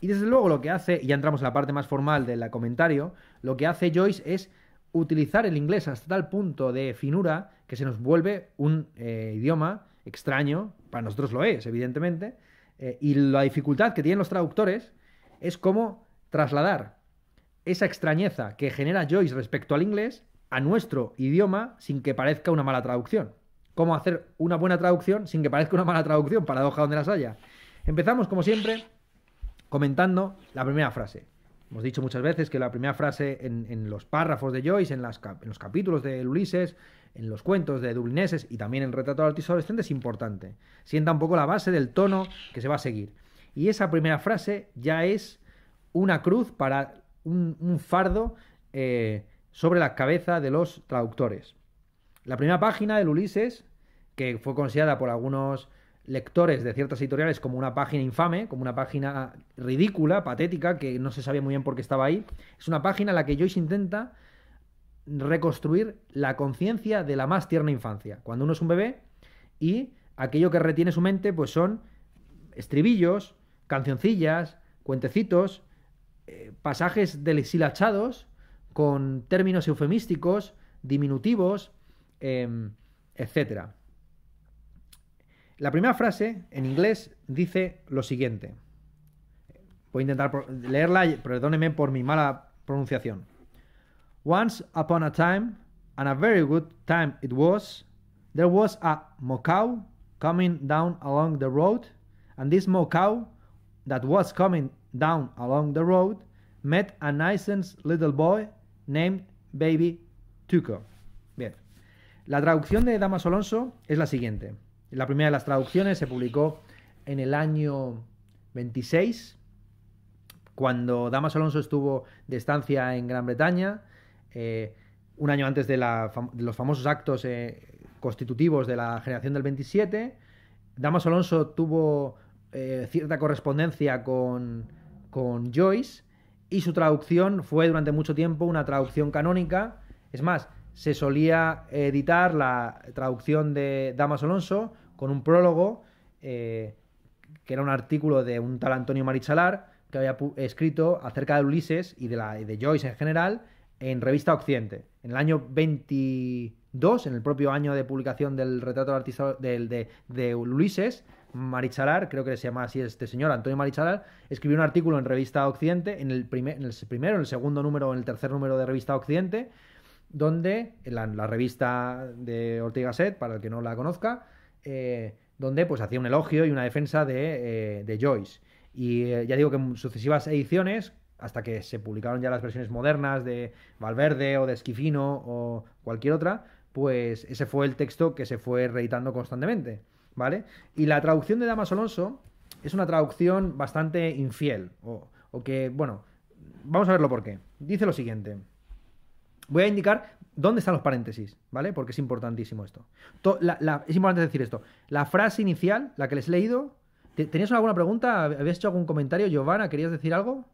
Y desde luego lo que hace, y ya entramos en la parte más formal del comentario, lo que hace Joyce es utilizar el inglés hasta tal punto de finura que se nos vuelve un eh, idioma extraño, para nosotros lo es, evidentemente, eh, y la dificultad que tienen los traductores es cómo trasladar esa extrañeza que genera Joyce respecto al inglés a nuestro idioma sin que parezca una mala traducción. ¿Cómo hacer una buena traducción sin que parezca una mala traducción? Paradoja donde las haya. Empezamos, como siempre, comentando la primera frase. Hemos dicho muchas veces que la primera frase en, los párrafos de Joyce, en, los capítulos de Ulises, en los cuentos de Dublineses y también en el Retrato del Artista Adolescente es importante. Sienta un poco la base del tono que se va a seguir. Y esa primera frase ya es una cruz para un, fardo eh, sobre la cabeza de los traductores. La primera página del Ulises, que fue considerada por algunos lectores de ciertas editoriales como una página infame, como una página ridícula, patética, que no se sabía muy bien por qué estaba ahí, es una página en la que Joyce intenta reconstruir la conciencia de la más tierna infancia, cuando uno es un bebé y aquello que retiene su mente pues son estribillos, cancioncillas, cuentecitos, eh, pasajes pasajes deshilachados con términos eufemísticos, diminutivos, eh, em, etc. La primera frase en inglés dice lo siguiente. Voy a intentar leerla, perdóneme por mi mala pronunciación. Once upon a time, and a very good time it was, there was a cow coming down along the road, and this cow that was coming down along the road met a nice little boy Named Baby Tuco. Bien. La traducción de Damas Alonso es la siguiente. La primera de las traducciones se publicó en el año 26, cuando Damas Alonso estuvo de estancia en Gran Bretaña, eh, un año antes de, los famosos actos eh, constitutivos de la generación del 27. Damas Alonso tuvo eh, cierta correspondencia con, con Joyce y su traducción fue durante mucho tiempo una traducción canónica. Es más, se solía editar la traducción de Damas Alonso con un prólogo, eh, que era un artículo de un tal Antonio Marichalar, que había escrito acerca de Ulises y de, la, de Joyce en general en Revista Occidente. En el año 22, en el propio año de publicación del retrato artista, de, de Ulises, Marichalar, creo que se llama así este señor, Antonio Marichalar, escribió un artículo en Revista Occidente, en el, primer, primero, en el segundo número, en el tercer número de Revista Occidente, donde la, la revista de Ortega Set, para el que no la conozca, eh, donde pues hacía un elogio y una defensa de, eh, Joyce. Y eh, ya digo que en sucesivas ediciones, hasta que se publicaron ya las versiones modernas de Valverde o de Esquifino o cualquier otra, pues ese fue el texto que se fue reeditando constantemente. ¿vale? Y la traducción de Damas Alonso es una traducción bastante infiel, o, que, bueno, vamos a verlo por qué. Dice lo siguiente. Voy a indicar dónde están los paréntesis, ¿vale? Porque es importantísimo esto. es importante decir esto. La frase inicial, la que les he leído, ¿tenías alguna pregunta? ¿Habías hecho algún comentario? Giovanna, ¿querías decir algo?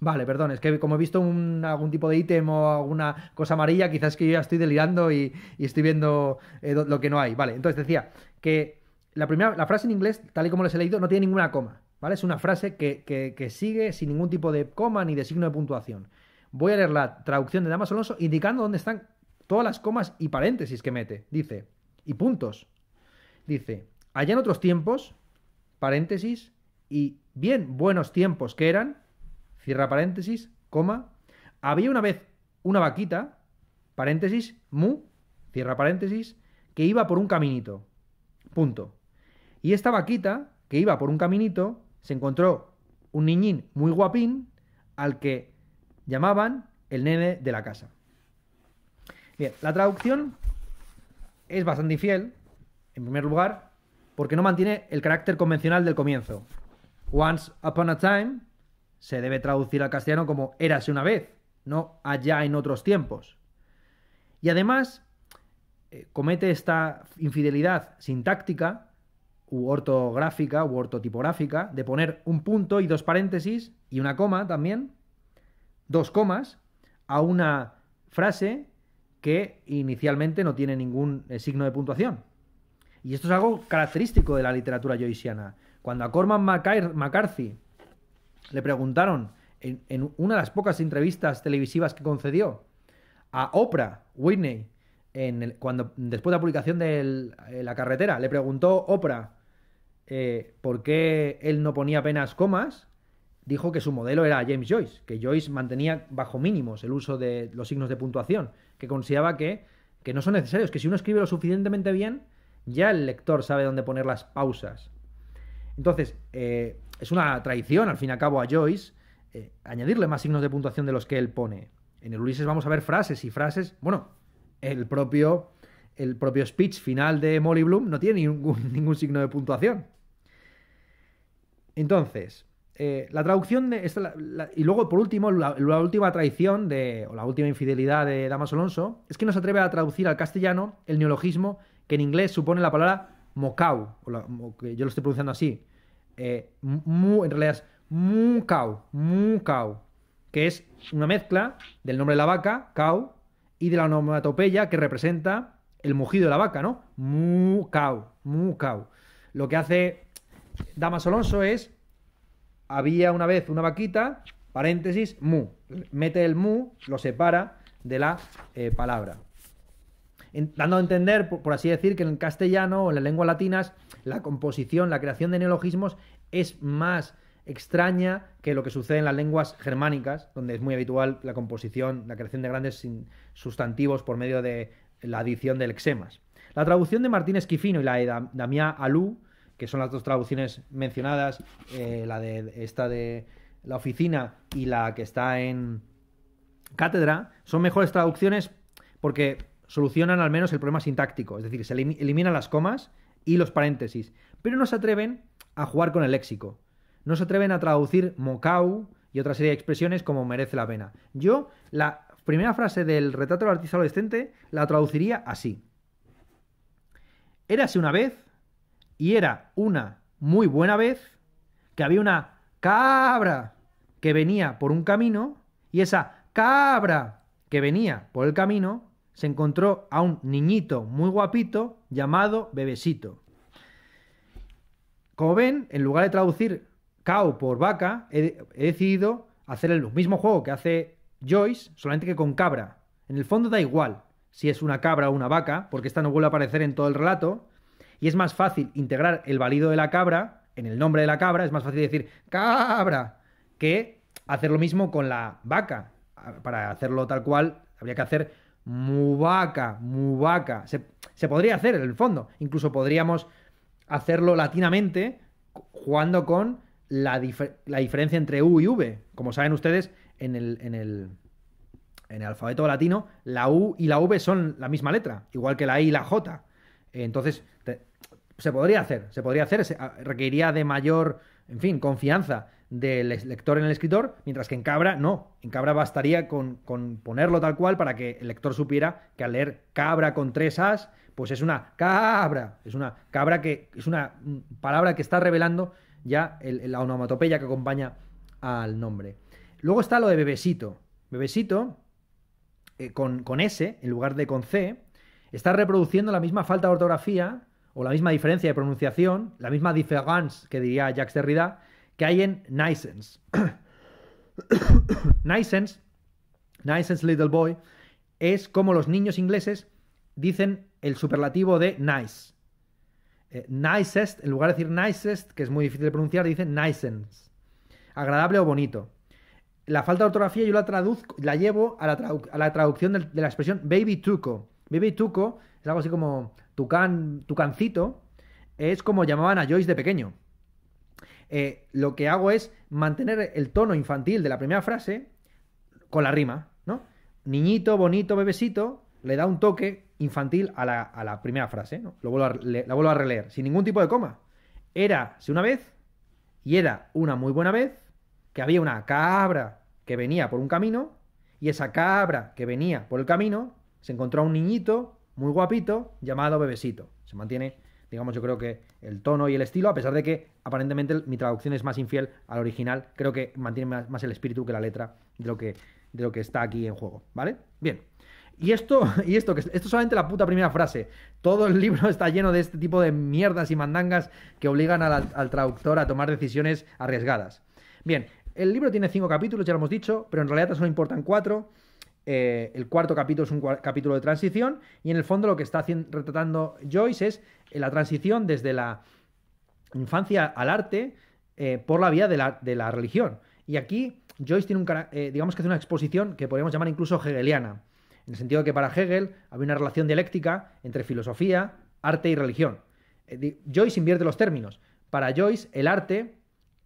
Vale, perdón, es que como he visto algún tipo de ítem o alguna cosa amarilla, quizás que yo ya estoy delirando y, estoy viendo eh, lo que no hay. Vale, entonces decía que la, primera, la frase en inglés, tal y como les he leído, no tiene ninguna coma, ¿vale? Es una frase que, que sigue sin ningún tipo de coma ni de signo de puntuación. Voy a leer la traducción de Damas Alonso indicando dónde están todas las comas y paréntesis que mete. Dice, y puntos. Dice, allá en otros tiempos, paréntesis, y bien buenos tiempos que eran, cierra paréntesis, coma, había una vez una vaquita, paréntesis, mu, cierra paréntesis, que iba por un caminito, punto. Y esta vaquita, que iba por un caminito, se encontró un niñín muy guapín al que llamaban el nene de la casa. Bien, la traducción es bastante infiel, en primer lugar, porque no mantiene el carácter convencional del comienzo. Once upon a time, se debe traducir al castellano como érase una vez, no allá en otros tiempos. Y además, eh, comete esta infidelidad sintáctica u ortográfica u ortotipográfica de poner un punto y dos paréntesis y una coma también, dos comas, a una frase que inicialmente no tiene ningún eh, signo de puntuación. Y esto es algo característico de la literatura joysiana. Cuando a Corman McCarthy le preguntaron en, una de las pocas entrevistas televisivas que concedió a Oprah Whitney, cuando, después de la publicación de eh, La carretera, le preguntó Oprah eh, por qué él no ponía apenas comas, dijo que su modelo era James Joyce, que Joyce mantenía bajo mínimos el uso de los signos de puntuación, que consideraba que, que no son necesarios, que si uno escribe lo suficientemente bien, ya el lector sabe dónde poner las pausas. Entonces, eh, es una traición, al fin y al cabo, a Joyce eh, añadirle más signos de puntuación de los que él pone. En el Ulises vamos a ver frases y frases. Bueno, el propio, el propio speech final de Molly Bloom no tiene ningún, signo de puntuación. Entonces, eh, la traducción de. Esta, y luego, por último, la, última traición de, o la última infidelidad de Damas Alonso es que no se atreve a traducir al castellano el neologismo que en inglés supone la palabra mocau. O yo lo estoy pronunciando así. Eh, mu, en realidad es mu que es una mezcla del nombre de la vaca, Cau, y de la onomatopeya que representa el mugido de la vaca, ¿no? Mu mu cow. Lo que hace Damas Alonso es, había una vez una vaquita, paréntesis, mu. Mete el mu, lo separa de la eh, palabra dando a entender, por, así decir, que en el castellano o en las lenguas latinas la composición, la creación de neologismos es más extraña que lo que sucede en las lenguas germánicas, donde es muy habitual la composición, la creación de grandes sustantivos por medio de la adición de lexemas. La traducción de Martín Esquifino y la de Damián Alú, que son las dos traducciones mencionadas, eh, la de esta de la oficina y la que está en cátedra, son mejores traducciones porque solucionan al menos el problema sintáctico, es decir, se eliminan las comas y los paréntesis, pero no se atreven a jugar con el léxico. No se atreven a traducir mocau y otra serie de expresiones como merece la pena. Yo la primera frase del retrato del artista adolescente la traduciría así. Érase una vez, y era una muy buena vez, que había una cabra que venía por un camino, y esa cabra que venía por el camino se encontró a un niñito muy guapito llamado Bebesito. Como ven, en lugar de traducir cow por vaca, he, decidido hacer el mismo juego que hace Joyce, solamente que con cabra. En el fondo da igual si es una cabra o una vaca, porque esta no vuelve a aparecer en todo el relato, y es más fácil integrar el valido de la cabra en el nombre de la cabra, es más fácil decir cabra que hacer lo mismo con la vaca. Para hacerlo tal cual, habría que hacer Mubaca, Mubaca. Se, se, podría hacer en el fondo. Incluso podríamos hacerlo latinamente jugando con la, diferencia entre U y V. Como saben ustedes, en el, en el, en el alfabeto latino, la U y la V son la misma letra, igual que la I y la J. Entonces, se podría hacer, se podría hacer, requeriría de mayor, en fin, confianza del lector en el escritor, mientras que en Cabra no. En Cabra bastaría con, ponerlo tal cual para que el lector supiera que al leer Cabra con tres As, pues es una cabra. Es una cabra que es una mm, palabra que está revelando ya la onomatopeya que acompaña al nombre. Luego está lo de bebesito. Bebesito, eh, con, S en lugar de con C, está reproduciendo la misma falta de ortografía o la misma diferencia de pronunciación, la misma diferencia que diría Jacques Derrida, que hay en Nicense. Nicense, Nicense Little Boy, es como los niños ingleses dicen el superlativo de nice. Eh, nicest, en lugar de decir nicest, que es muy difícil de pronunciar, dicen nicense. Agradable o bonito. La falta de ortografía yo la traduzco, la llevo a la, traducción de, la expresión baby tuco. Baby tuco es algo así como tucán, tucancito, es como llamaban a Joyce de pequeño. Eh, lo que hago es mantener el tono infantil de la primera frase con la rima, ¿no? Niñito, bonito, bebesito le da un toque infantil a la, primera frase, ¿no? Lo a, la vuelvo a releer, sin ningún tipo de coma. Era si una vez, y era una muy buena vez, que había una cabra que venía por un camino, y esa cabra que venía por el camino se encontró a un niñito muy guapito llamado Bebesito. Se mantiene digamos, yo creo que el tono y el estilo, a pesar de que aparentemente mi traducción es más infiel al original, creo que mantiene más, el espíritu que la letra de lo que, está aquí en juego, ¿vale? Bien. Y esto, y esto, que esto es solamente la puta primera frase. Todo el libro está lleno de este tipo de mierdas y mandangas que obligan al traductor a tomar decisiones arriesgadas. Bien, el libro tiene cinco capítulos, ya lo hemos dicho, pero en realidad solo importan cuatro. Eh, el cuarto capítulo es un capítulo de transición y en el fondo lo que está retratando Joyce es eh, la transición desde la infancia al arte eh, por la vía de la, religión. Y aquí Joyce tiene digamos que una exposición que podríamos llamar incluso hegeliana, en el sentido de que para Hegel había una relación dialéctica entre filosofía, arte y religión. Joyce invierte los términos. Para Joyce el arte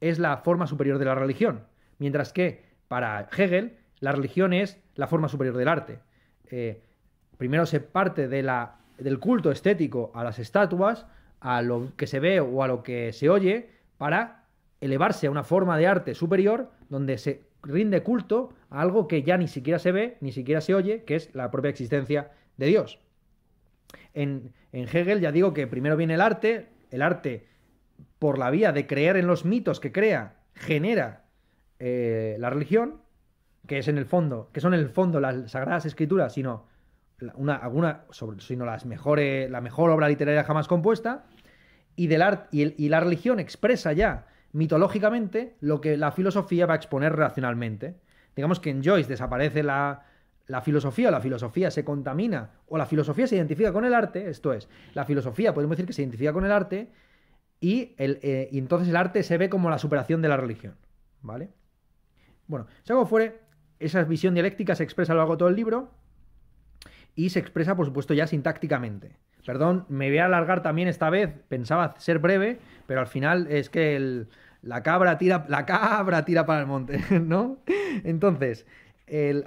es la forma superior de la religión, mientras que para Hegel la religión es la forma superior del arte. Eh, primero se parte del culto estético a las estatuas, a lo que se ve o a lo que se oye, para elevarse a una forma de arte superior donde se rinde culto a algo que ya ni siquiera se ve, ni siquiera se oye, que es la propia existencia de Dios. En, Hegel ya digo que primero viene el arte, el arte por la vía de creer en los mitos que crea, genera eh, la religión, que es en el fondo, que son en el fondo las Sagradas Escrituras, sino una, alguna, sino las mejores, la mejor obra literaria jamás compuesta, y, del arte y, la religión expresa ya mitológicamente lo que la filosofía va a exponer racionalmente. Digamos que en Joyce desaparece la, la filosofía o la filosofía se contamina o la filosofía se identifica con el arte, esto es, la filosofía podemos decir que se identifica con el arte y, el, eh, entonces el arte se ve como la superación de la religión, ¿vale? Bueno, si algo fuere, esa visión dialéctica se expresa luego todo el libro y se expresa, por supuesto, ya sintácticamente. Perdón, me voy a alargar también esta vez, pensaba ser breve, pero al final es que el, la cabra tira, la cabra tira para el monte, ¿no? Entonces,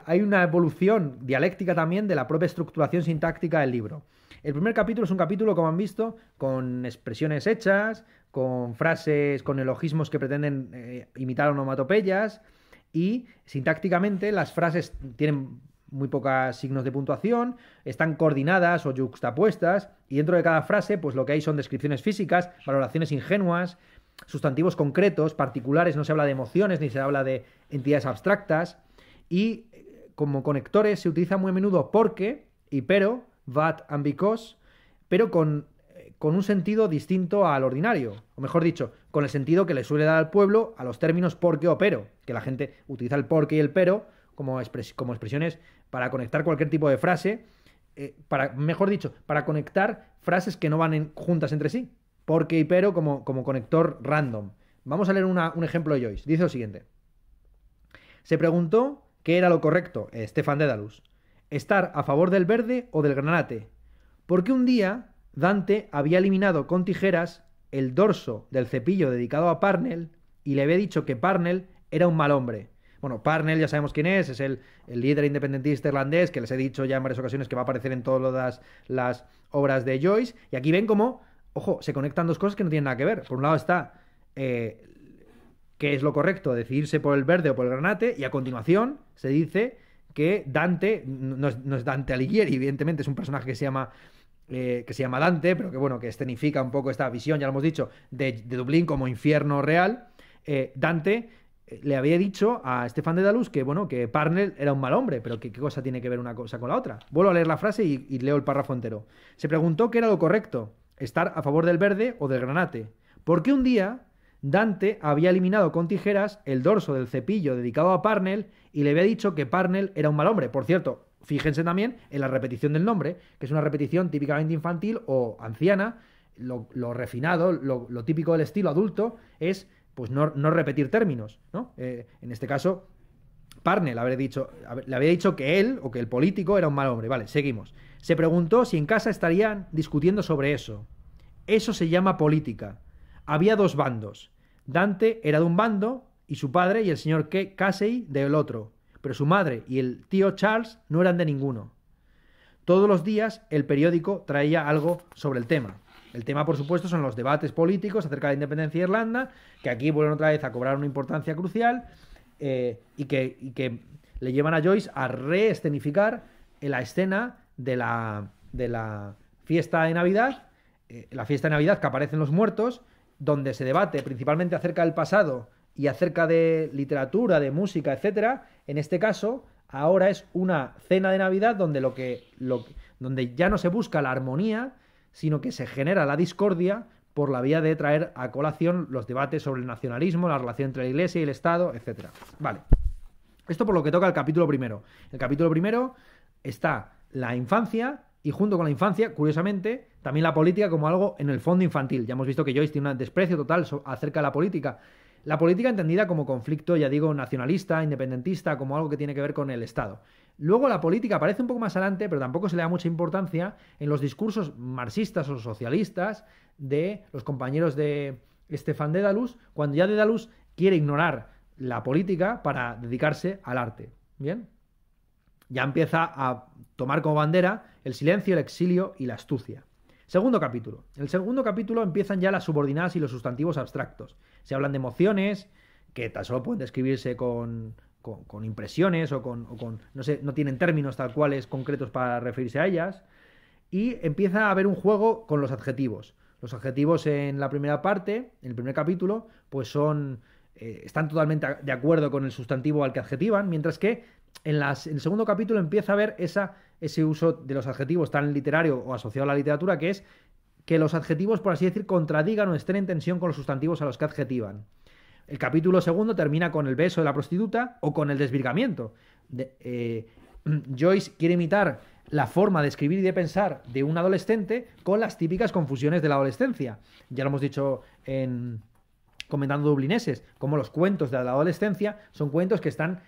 hay una evolución dialéctica también de la propia estructuración sintáctica del libro. El primer capítulo es un capítulo, como han visto, con expresiones hechas, con frases, con elogismos que pretenden eh, imitar onomatopeyas, y sintácticamente las frases tienen muy pocos signos de puntuación, están coordinadas o yuxtapuestas, y dentro de cada frase, pues lo que hay son descripciones físicas, valoraciones ingenuas, sustantivos concretos, particulares, no se habla de emociones ni se habla de entidades abstractas, y eh, como conectores se utiliza muy a menudo porque y pero, but and because, pero con con un sentido distinto al ordinario, o mejor dicho, con el sentido que le suele dar al pueblo a los términos porque o pero, que la gente utiliza el porque y el pero como, expresiones para conectar cualquier tipo de frase, eh, para, mejor dicho, para conectar frases que no van juntas entre sí, porque y pero como, como conector random. Vamos a leer un ejemplo de Joyce. Dice lo siguiente. Se preguntó qué era lo correcto, Estefan Dedalus. estar a favor del verde o del granate, porque un día Dante había eliminado con tijeras el dorso del cepillo dedicado a Parnell y le había dicho que Parnell era un mal hombre. Bueno, Parnell ya sabemos quién es, es el, líder independentista irlandés que les he dicho ya en varias ocasiones que va a aparecer en todas las obras de Joyce. Y aquí ven cómo, ojo, se conectan dos cosas que no tienen nada que ver. Por un lado está eh, qué es lo correcto, decidirse por el verde o por el granate, y a continuación se dice que Dante, no es Dante Alighieri, evidentemente es un personaje que se llama eh, que se llama Dante, pero que bueno, que escenifica un poco esta visión, ya lo hemos dicho, de, Dublín como infierno real, eh, Dante eh, le había dicho a Estefan de Daluz que bueno, que Parnell era un mal hombre, pero que, qué cosa tiene que ver una cosa con la otra. Vuelvo a leer la frase y, y leo el párrafo entero. Se preguntó qué era lo correcto, estar a favor del verde o del granate. Porque un día Dante había eliminado con tijeras el dorso del cepillo dedicado a Parnell y le había dicho que Parnell era un mal hombre. Por cierto, Fíjense también en la repetición del nombre, que es una repetición típicamente infantil o anciana. Lo, refinado, lo, típico del estilo adulto es pues no, repetir términos, ¿no? Eh, en este caso, Parnell dicho, le había dicho que él o que el político era un mal hombre. Vale, seguimos. Se preguntó si en casa estarían discutiendo sobre eso. Eso se llama política. Había dos bandos. Dante era de un bando y su padre y el señor Casey del otro pero su madre y el tío Charles no eran de ninguno. Todos los días el periódico traía algo sobre el tema. El tema, por supuesto, son los debates políticos acerca de la independencia de Irlanda, que aquí vuelven otra vez a cobrar una importancia crucial eh, y, que, le llevan a Joyce a reescenificar la escena de la, fiesta de Navidad, eh, la fiesta de Navidad que aparecen los muertos, donde se debate principalmente acerca del pasado y acerca de literatura, de música, etcétera, en este caso, ahora es una cena de Navidad donde, lo que, donde ya no se busca la armonía, sino que se genera la discordia por la vía de traer a colación los debates sobre el nacionalismo, la relación entre la Iglesia y el Estado, etc. Vale. Esto por lo que toca el capítulo primero. El capítulo primero está la infancia y junto con la infancia, curiosamente, también la política como algo en el fondo infantil. Ya hemos visto que Joyce tiene un desprecio total acerca de la política la política entendida como conflicto, ya digo, nacionalista, independentista, como algo que tiene que ver con el Estado. Luego la política aparece un poco más adelante, pero tampoco se le da mucha importancia en los discursos marxistas o socialistas de los compañeros de Estefan Dalus, cuando ya de Dalus quiere ignorar la política para dedicarse al arte. Bien, ya empieza a tomar como bandera el silencio, el exilio y la astucia. Segundo capítulo. En El segundo capítulo empiezan ya las subordinadas y los sustantivos abstractos. Se hablan de emociones, que tan solo pueden describirse con, con, impresiones o con, no sé, no tienen términos tal cuales concretos para referirse a ellas. Y empieza a haber un juego con los adjetivos. Los adjetivos en la primera parte, en el primer capítulo, pues son eh, están totalmente de acuerdo con el sustantivo al que adjetivan, mientras que en, el segundo capítulo empieza a ver ese uso de los adjetivos tan literario o asociado a la literatura, que es que los adjetivos, por así decir, contradigan o estén en tensión con los sustantivos a los que adjetivan. El capítulo segundo termina con el beso de la prostituta o con el desvirgamiento. Eh, Joyce quiere imitar la forma de escribir y de pensar de un adolescente con las típicas confusiones de la adolescencia. Ya lo hemos dicho comentando dublineses, como los cuentos de la adolescencia son cuentos que están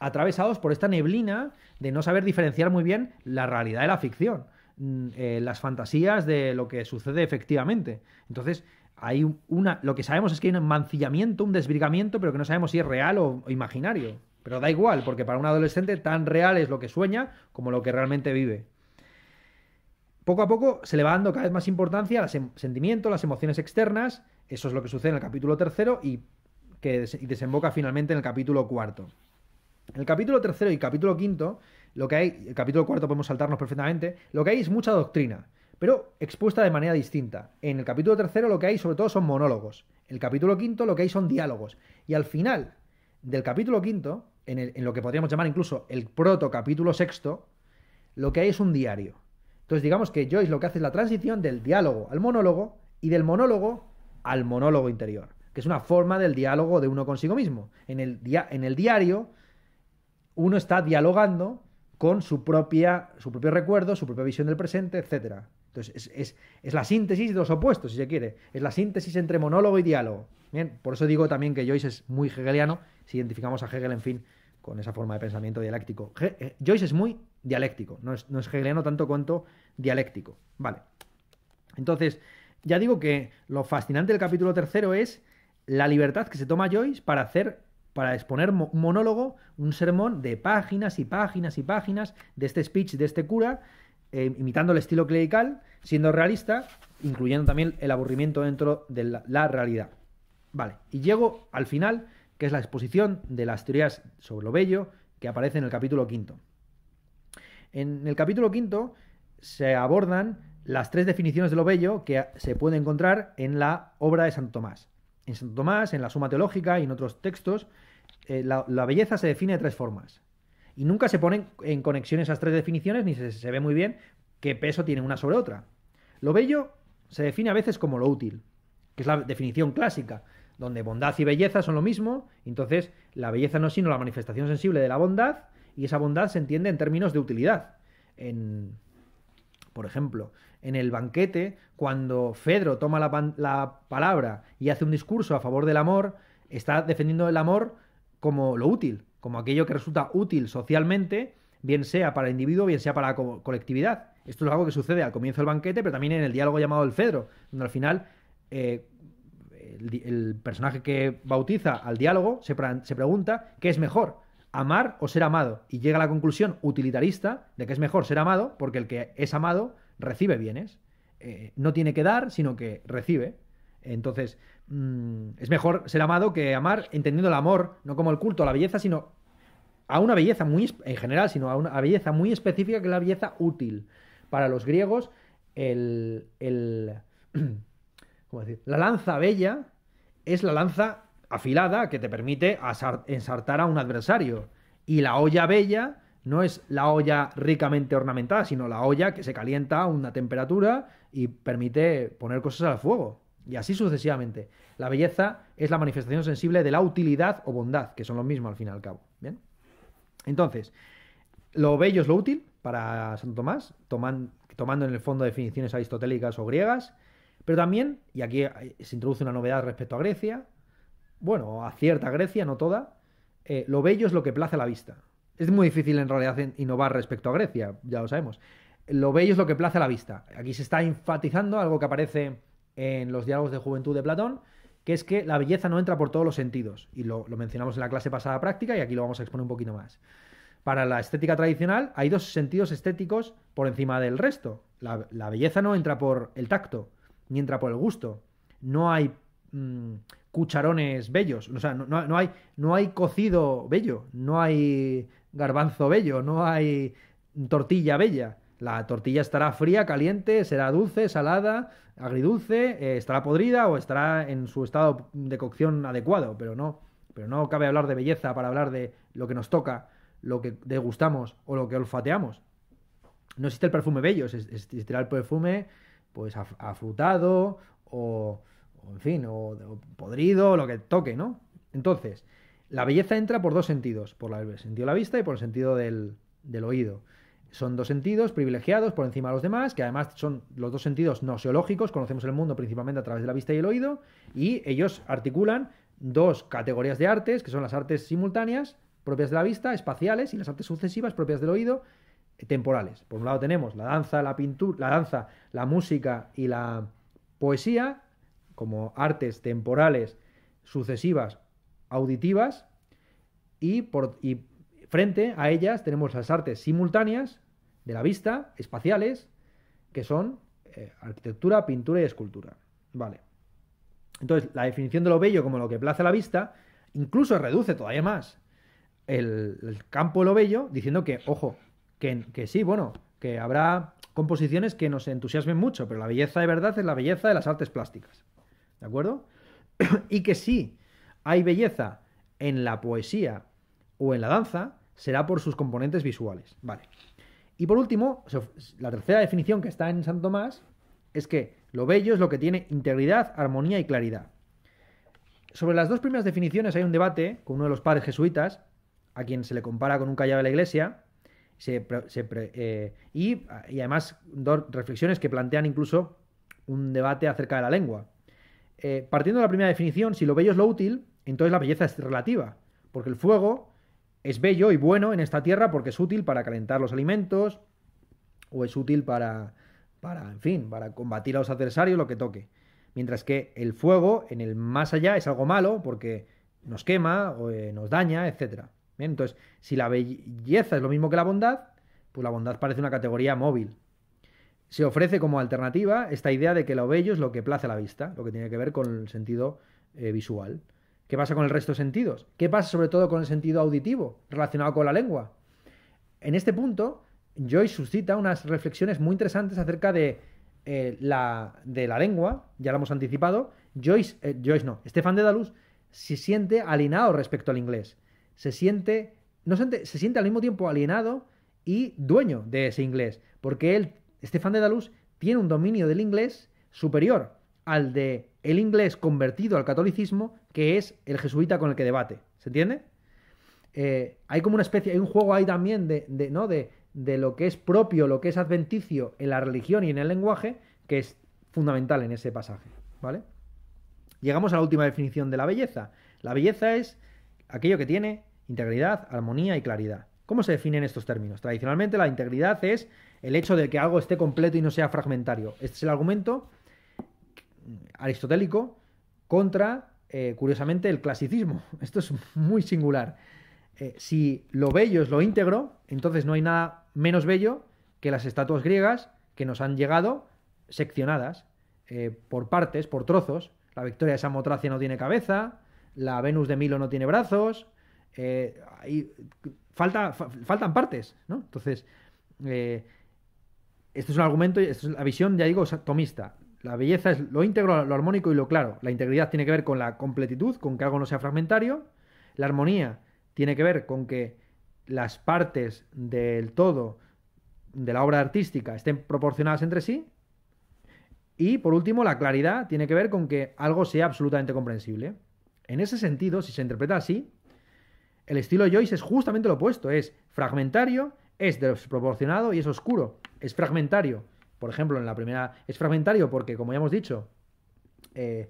atravesados por esta neblina de no saber diferenciar muy bien la realidad de la ficción, mm, eh, las fantasías de lo que sucede efectivamente. Entonces, hay una, lo que sabemos es que hay un mancillamiento, un desbrigamiento, pero que no sabemos si es real o, imaginario. Pero da igual, porque para un adolescente tan real es lo que sueña como lo que realmente vive poco a poco se le va dando cada vez más importancia a los em, sentimientos, las emociones externas. Eso es lo que sucede en el capítulo tercero y que desemboca finalmente en el capítulo cuarto. En el capítulo tercero y capítulo quinto, lo que hay, el capítulo cuarto podemos saltarnos perfectamente, lo que hay es mucha doctrina, pero expuesta de manera distinta. En el capítulo tercero lo que hay sobre todo son monólogos. En el capítulo quinto lo que hay son diálogos. Y al final del capítulo quinto, en, lo que podríamos llamar incluso el proto capítulo sexto, lo que hay es un diario. Entonces digamos que Joyce lo que hace es la transición del diálogo al monólogo y del monólogo al monólogo interior, que es una forma del diálogo de uno consigo mismo. en el diario uno está dialogando con su, propia, su propio recuerdo, su propia visión del presente, etc. Entonces, es, la síntesis de los opuestos, si se quiere. Es la síntesis entre monólogo y diálogo. Bien, por eso digo también que Joyce es muy hegeliano, si identificamos a Hegel, en fin, con esa forma de pensamiento dialéctico. Eh, Joyce es muy dialéctico, no es, no es hegeliano tanto cuanto dialéctico. Vale. Entonces, ya digo que lo fascinante del capítulo tercero es la libertad que se toma Joyce para hacer para exponer un monólogo, un sermón de páginas y páginas y páginas de este speech de este cura, eh, imitando el estilo clerical, siendo realista, incluyendo también el aburrimiento dentro de la, la realidad. Vale, y llego al final, que es la exposición de las teorías sobre lo bello que aparece en el capítulo quinto. En el capítulo quinto se abordan las tres definiciones de lo bello que se puede encontrar en la obra de Santo Tomás. En Santo Tomás, en la Suma Teológica y en otros textos, eh, la, belleza se define de tres formas. Y nunca se ponen en conexión esas tres definiciones, ni se, ve muy bien qué peso tiene una sobre otra. Lo bello se define a veces como lo útil, que es la definición clásica, donde bondad y belleza son lo mismo, entonces la belleza no es sino la manifestación sensible de la bondad, y esa bondad se entiende en términos de utilidad. En, por ejemplo, en el banquete, cuando Fedro toma la, la palabra y hace un discurso a favor del amor, está defendiendo el amor como lo útil, como aquello que resulta útil socialmente, bien sea para el individuo, bien sea para la colectividad. Esto es algo que sucede al comienzo del banquete, pero también en el diálogo llamado el Fedro, donde al final eh, el, personaje que bautiza al diálogo se, pregunta qué es mejor, amar o ser amado, y llega a la conclusión utilitarista de que es mejor ser amado porque el que es amado recibe bienes. Eh, no tiene que dar, sino que recibe. Entonces, Mm, es mejor ser amado que amar, entendiendo el amor, no como el culto a la belleza, sino a una belleza muy, en general, sino a una belleza muy específica que es la belleza útil. Para los griegos, el, la lanza bella es la lanza afilada que te permite ensartar a un adversario. Y la olla bella no es la olla ricamente ornamentada, sino la olla que se calienta a una temperatura y permite poner cosas al fuego. Y así sucesivamente. La belleza es la manifestación sensible de la utilidad o bondad, que son lo mismo al fin y al cabo. ¿Bien? Entonces, lo bello es lo útil para Santo Tomás, tomando en el fondo definiciones aristotélicas o griegas, pero también, y aquí eh, se introduce una novedad respecto a Grecia, bueno, a cierta Grecia, no toda, eh, lo bello es lo que place a la vista. Es muy difícil en realidad innovar respecto a Grecia, ya lo sabemos. Lo bello es lo que place a la vista. Aquí se está enfatizando algo que aparece en los diálogos de juventud de Platón, que es que la belleza no entra por todos los sentidos, y lo, mencionamos en la clase pasada práctica y aquí lo vamos a exponer un poquito más. Para la estética tradicional hay dos sentidos estéticos por encima del resto. La, belleza no entra por el tacto, ni entra por el gusto. No hay mm, cucharones bellos, hay, no hay cocido bello, no hay garbanzo bello, no hay tortilla bella. La tortilla estará fría, caliente, será dulce, salada, agridulce, eh, estará podrida o estará en su estado de cocción adecuado, pero no, pero no cabe hablar de belleza para hablar de lo que nos toca, lo que degustamos o lo que olfateamos. No existe el perfume bello, existirá el perfume pues afrutado o, en fin, o, podrido, lo que toque, ¿no? Entonces, la belleza entra por dos sentidos, por el sentido de la vista y por el sentido del oído son dos sentidos privilegiados por encima de los demás, que además son los dos sentidos no seológicos, conocemos el mundo principalmente a través de la vista y el oído, y ellos articulan dos categorías de artes, que son las artes simultáneas, propias de la vista, espaciales, y las artes sucesivas, propias del oído, temporales. Por un lado tenemos la danza, la pintura, la danza, la música y la poesía, como artes temporales, sucesivas, auditivas, y, por, y Frente a ellas tenemos las artes simultáneas de la vista, espaciales, que son eh, arquitectura, pintura y escultura. Vale. Entonces, la definición de lo bello como lo que plaza a la vista incluso reduce todavía más el, campo de lo bello, diciendo que, ojo, que, que sí, bueno, que habrá composiciones que nos entusiasmen mucho, pero la belleza de verdad es la belleza de las artes plásticas. ¿De acuerdo? y que sí hay belleza en la poesía o en la danza, será por sus componentes visuales. Vale. Y por último, la tercera definición que está en San Tomás es que lo bello es lo que tiene integridad, armonía y claridad. Sobre las dos primeras definiciones hay un debate con uno de los padres jesuitas, a quien se le compara con un callado de la iglesia, eh, y, además dos reflexiones que plantean incluso un debate acerca de la lengua. Eh, partiendo de la primera definición, si lo bello es lo útil, entonces la belleza es relativa, porque el fuego es bello y bueno en esta tierra porque es útil para calentar los alimentos o es útil para, para, en fin, para combatir a los adversarios, lo que toque. Mientras que el fuego en el más allá es algo malo porque nos quema, o, eh, nos daña, etc. entonces, si la belleza es lo mismo que la bondad, pues la bondad parece una categoría móvil. Se ofrece como alternativa esta idea de que lo bello es lo que place a la vista, lo que tiene que ver con el sentido eh, visual. ¿Qué pasa con el resto de sentidos? ¿Qué pasa sobre todo con el sentido auditivo relacionado con la lengua? En este punto, Joyce suscita unas reflexiones muy interesantes acerca de, eh, la, de la lengua, ya lo hemos anticipado. Joyce, eh, Joyce no, Stefan Dedalus se siente alienado respecto al inglés. Se siente, no se, siente al mismo tiempo alienado y dueño de ese inglés, porque él, Stefan Daluz, tiene un dominio del inglés superior al de el inglés convertido al catolicismo que es el jesuita con el que debate. ¿Se entiende? Eh, hay como una especie, hay un juego ahí también de, ¿no? De, de, lo que es propio, lo que es adventicio en la religión y en el lenguaje, que es fundamental en ese pasaje. ¿Vale? Llegamos a la última definición de la belleza. La belleza es aquello que tiene integridad, armonía y claridad. ¿Cómo se definen estos términos? Tradicionalmente la integridad es el hecho de que algo esté completo y no sea fragmentario. Este es el argumento aristotélico contra eh, curiosamente, el clasicismo. Esto es muy singular. Eh, si lo bello es lo íntegro, entonces no hay nada menos bello que las estatuas griegas que nos han llegado seccionadas eh, por partes, por trozos. La Victoria de Samotracia no tiene cabeza, la Venus de Milo no tiene brazos, falta, faltan partes, ¿no? Entonces, esto es un argumento, es la visión, ya digo, tomista. La belleza es lo íntegro, lo armónico y lo claro. La integridad tiene que ver con la completitud, con que algo no sea fragmentario. La armonía tiene que ver con que las partes del todo de la obra artística estén proporcionadas entre sí. Y por último, la claridad tiene que ver con que algo sea absolutamente comprensible. En ese sentido, si se interpreta así, el estilo Joyce es justamente lo opuesto, es fragmentario, es desproporcionado y es oscuro. Es fragmentario, por ejemplo, en la primera es fragmentario porque, como ya hemos dicho, eh,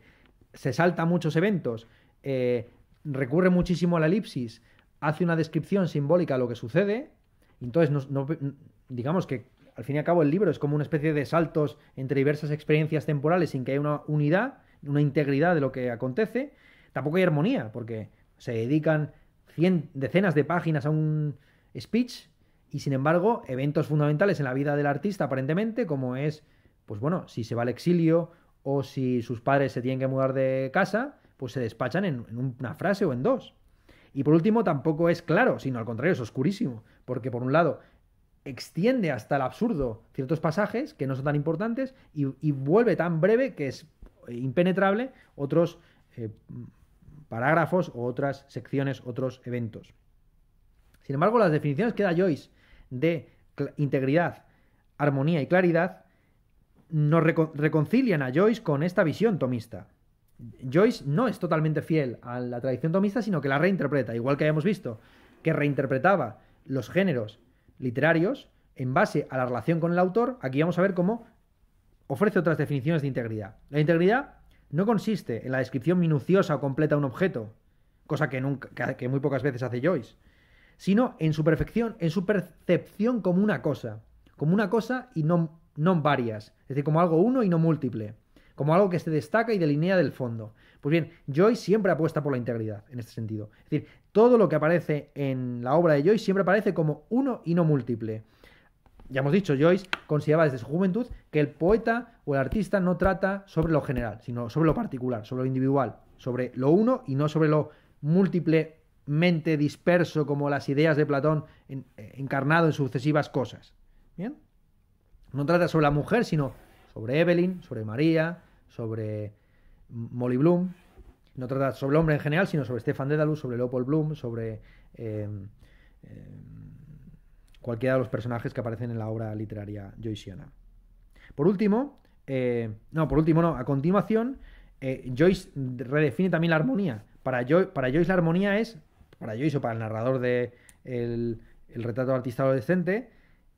se salta muchos eventos, eh, recurre muchísimo a la elipsis, hace una descripción simbólica de lo que sucede, Y entonces digamos que al fin y al cabo el libro es como una especie de saltos entre diversas experiencias temporales sin que haya una unidad, una integridad de lo que acontece. Tampoco hay armonía porque se dedican decenas de páginas a un speech y sin embargo, eventos fundamentales en la vida del artista, aparentemente, como es, pues bueno, si se va al exilio o si sus padres se tienen que mudar de casa, pues se despachan en, una frase o en dos. Y por último, tampoco es claro, sino al contrario, es oscurísimo, porque por un lado extiende hasta el absurdo ciertos pasajes que no son tan importantes y, vuelve tan breve que es impenetrable otros eh, parágrafos o otras secciones, otros eventos. Sin embargo, las definiciones que da Joyce de integridad, armonía y claridad, nos reconcilian a Joyce con esta visión tomista. Joyce no es totalmente fiel a la tradición tomista, sino que la reinterpreta, igual que habíamos visto, que reinterpretaba los géneros literarios en base a la relación con el autor, aquí vamos a ver cómo ofrece otras definiciones de integridad. La integridad no consiste en la descripción minuciosa o completa de un objeto, cosa que, nunca, que muy pocas veces hace Joyce, sino en su perfección, en su percepción como una cosa, como una cosa y no, no varias, es decir, como algo uno y no múltiple, como algo que se destaca y delinea del fondo. Pues bien, Joyce siempre apuesta por la integridad en este sentido. Es decir, todo lo que aparece en la obra de Joyce siempre aparece como uno y no múltiple. Ya hemos dicho, Joyce consideraba desde su juventud que el poeta o el artista no trata sobre lo general, sino sobre lo particular, sobre lo individual, sobre lo uno y no sobre lo múltiple mente disperso como las ideas de Platón encarnado en sucesivas cosas. ¿Bien? No trata sobre la mujer, sino sobre Evelyn, sobre María, sobre Molly Bloom. No trata sobre el hombre en general, sino sobre Stefan Dedalus, sobre Leopold Bloom, sobre em, em, cualquiera de los personajes que aparecen en la obra literaria joyciana. Por último, eh, no, por último no, a continuación, eh, Joyce redefine también la armonía. Para, para Joyce la armonía es para Joyce o para el narrador de el, retrato de artista adolescente,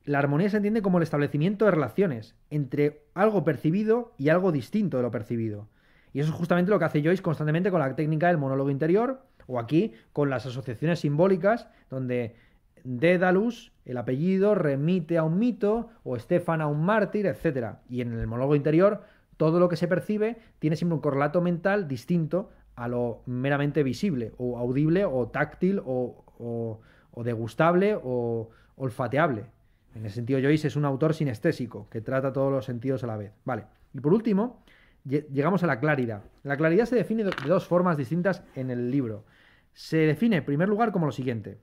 la armonía se entiende como el establecimiento de relaciones entre algo percibido y algo distinto de lo percibido. Y eso es justamente lo que hace Joyce constantemente con la técnica del monólogo interior o aquí con las asociaciones simbólicas donde Dédalus, el apellido, remite a un mito o Estefan a un mártir, etc. Y en el monólogo interior todo lo que se percibe tiene siempre un correlato mental distinto a lo meramente visible, o audible, o táctil, o, degustable, o olfateable. En el sentido, Joyce es un autor sinestésico, que trata todos los sentidos a la vez. Vale. Y por último, llegamos a la claridad. La claridad se define de dos formas distintas en el libro. Se define, en primer lugar, como lo siguiente.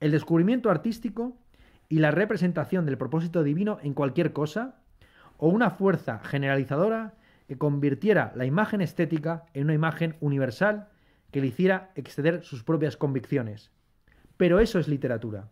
El descubrimiento artístico y la representación del propósito divino en cualquier cosa, o una fuerza generalizadora que convirtiera la imagen estética en una imagen universal que le hiciera exceder sus propias convicciones. Pero eso es literatura.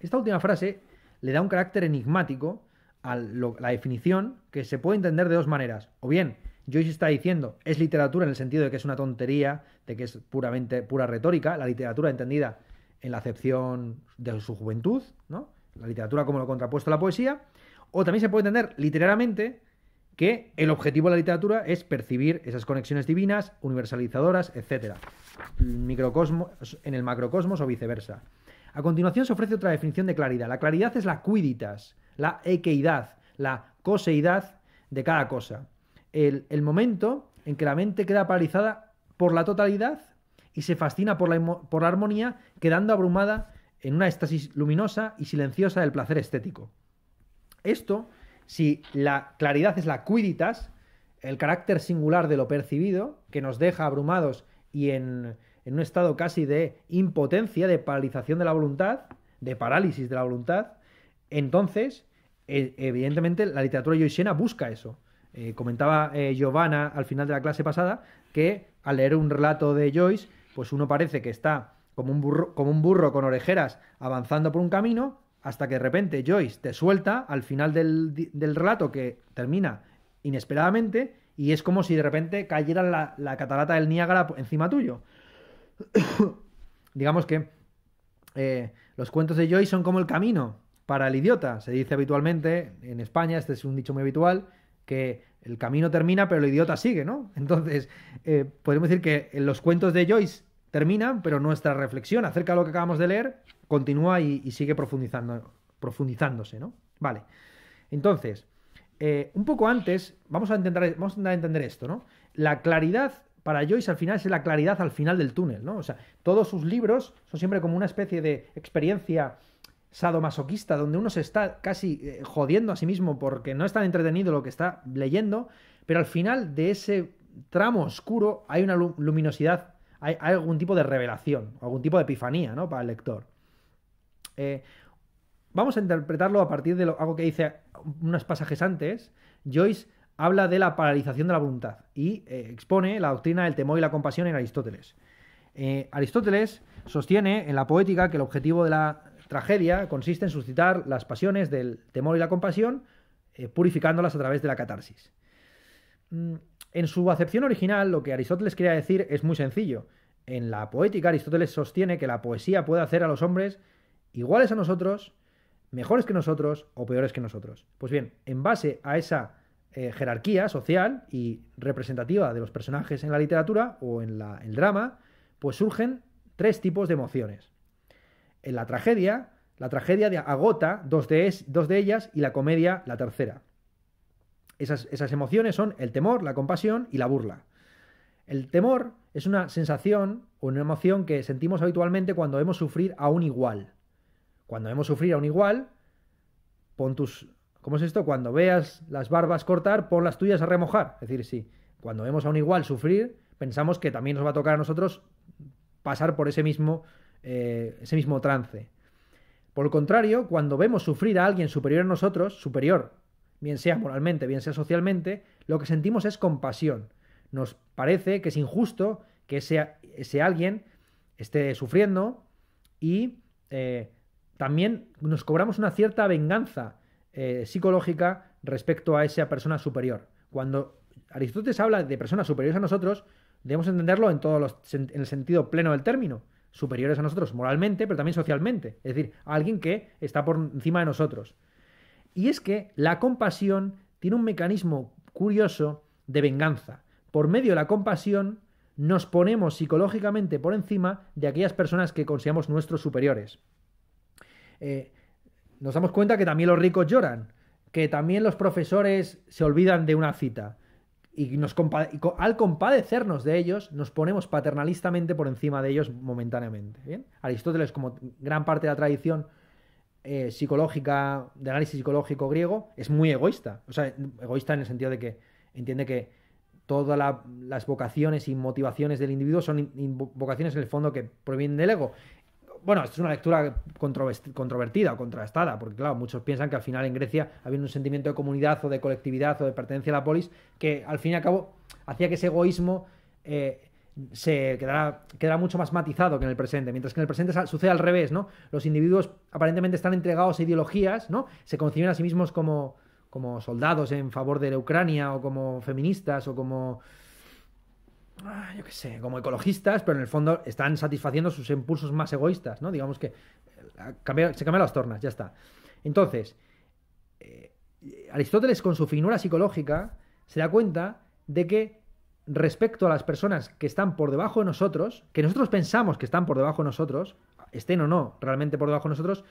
Esta última frase le da un carácter enigmático a la definición que se puede entender de dos maneras. O bien, Joyce está diciendo, es literatura en el sentido de que es una tontería, de que es puramente pura retórica, la literatura entendida en la acepción de su juventud, ¿no? La literatura como lo contrapuesto a la poesía. O también se puede entender literalmente que el objetivo de la literatura es percibir esas conexiones divinas, universalizadoras, etc. Microcosmos, en el macrocosmos o viceversa. A continuación se ofrece otra definición de claridad. La claridad es la cuiditas, la equeidad, la coseidad de cada cosa. El, el momento en que la mente queda paralizada por la totalidad y se fascina por la, por la armonía, quedando abrumada en una éxtasis luminosa y silenciosa del placer estético. Esto si la claridad es la cuiditas, el carácter singular de lo percibido, que nos deja abrumados y en, un estado casi de impotencia, de paralización de la voluntad, de parálisis de la voluntad, entonces, e, evidentemente, la literatura Joyceana busca eso. Eh, comentaba eh, Giovanna al final de la clase pasada que al leer un relato de Joyce, pues uno parece que está como un burro, como un burro con orejeras avanzando por un camino, hasta que de repente Joyce te suelta al final del, del relato que termina inesperadamente y es como si de repente cayera la, catarata del Niágara encima tuyo. Digamos que eh, los cuentos de Joyce son como el camino para el idiota. Se dice habitualmente en España, este es un dicho muy habitual, que el camino termina pero el idiota sigue, ¿no? Entonces, eh, podemos decir que los cuentos de Joyce terminan, pero nuestra reflexión acerca de lo que acabamos de leer continúa y, sigue profundizando, profundizándose, ¿no? Vale. Entonces, eh, un poco antes, vamos a, vamos a intentar entender esto, ¿no? La claridad para Joyce al final es la claridad al final del túnel, ¿no? O sea, todos sus libros son siempre como una especie de experiencia sadomasoquista, donde uno se está casi eh, jodiendo a sí mismo porque no es tan entretenido lo que está leyendo, pero al final de ese tramo oscuro hay una luminosidad, hay, hay algún tipo de revelación, algún tipo de epifanía, ¿no? Para el lector. Eh, vamos a interpretarlo a partir de algo que dice unos pasajes antes. Joyce habla de la paralización de la voluntad y eh, expone la doctrina del temor y la compasión en Aristóteles. Eh, Aristóteles sostiene en la poética que el objetivo de la tragedia consiste en suscitar las pasiones del temor y la compasión, purificándolas a través de la catarsis. Mm, en su acepción original, lo que Aristóteles quería decir es muy sencillo. En la poética, Aristóteles sostiene que la poesía puede hacer a los hombres iguales a nosotros, mejores que nosotros o peores que nosotros. Pues bien, en base a esa eh, jerarquía social y representativa de los personajes en la literatura o en el drama, pues surgen tres tipos de emociones. En la tragedia, la tragedia de agota dos de, ellas y la comedia la tercera. Esas, esas emociones son el temor, la compasión y la burla. El temor es una sensación o una emoción que sentimos habitualmente cuando vemos sufrir a un igual, cuando vemos sufrir a un igual, pon tus... ¿Cómo es esto? Cuando veas las barbas cortar, pon las tuyas a remojar. Es decir, sí, cuando vemos a un igual sufrir, pensamos que también nos va a tocar a nosotros pasar por ese mismo, eh, ese mismo trance. Por el contrario, cuando vemos sufrir a alguien superior a nosotros, superior, bien sea moralmente, bien sea socialmente, lo que sentimos es compasión. Nos parece que es injusto que ese, alguien esté sufriendo y eh, también nos cobramos una cierta venganza eh, psicológica respecto a esa persona superior. Cuando Aristóteles habla de personas superiores a nosotros, debemos entenderlo en, todos en el sentido pleno del término. Superiores a nosotros moralmente, pero también socialmente. Es decir, a alguien que está por encima de nosotros. Y es que la compasión tiene un mecanismo curioso de venganza. Por medio de la compasión nos ponemos psicológicamente por encima de aquellas personas que consideramos nuestros superiores. Eh, nos damos cuenta que también los ricos lloran, que también los profesores se olvidan de una cita. Y, al compadecernos de ellos, nos ponemos paternalistamente por encima de ellos momentáneamente. ¿bien? Aristóteles, como gran parte de la tradición eh, psicológica, de análisis psicológico griego, es muy egoísta. O sea, egoísta en el sentido de que entiende que todas las vocaciones y motivaciones del individuo son vocaciones en el fondo que provienen del ego bueno, esto es una lectura controvertida o contrastada, porque claro, muchos piensan que al final en Grecia había un sentimiento de comunidad o de colectividad o de pertenencia a la polis que al fin y al cabo hacía que ese egoísmo eh, se quedara mucho más matizado que en el presente, mientras que en el presente sucede al revés, ¿no? Los individuos aparentemente están entregados a ideologías, ¿no? Se conciben a sí mismos como, como soldados en favor de la Ucrania o como feministas o como Ah, yo qué sé, como ecologistas, pero en el fondo están satisfaciendo sus impulsos más egoístas, ¿no? Digamos que eh, se cambian las tornas, ya está. Entonces, eh, Aristóteles con su finura psicológica se da cuenta de que respecto a las personas que están por debajo de nosotros, que nosotros pensamos que están por debajo de nosotros, estén o no realmente por debajo de nosotros,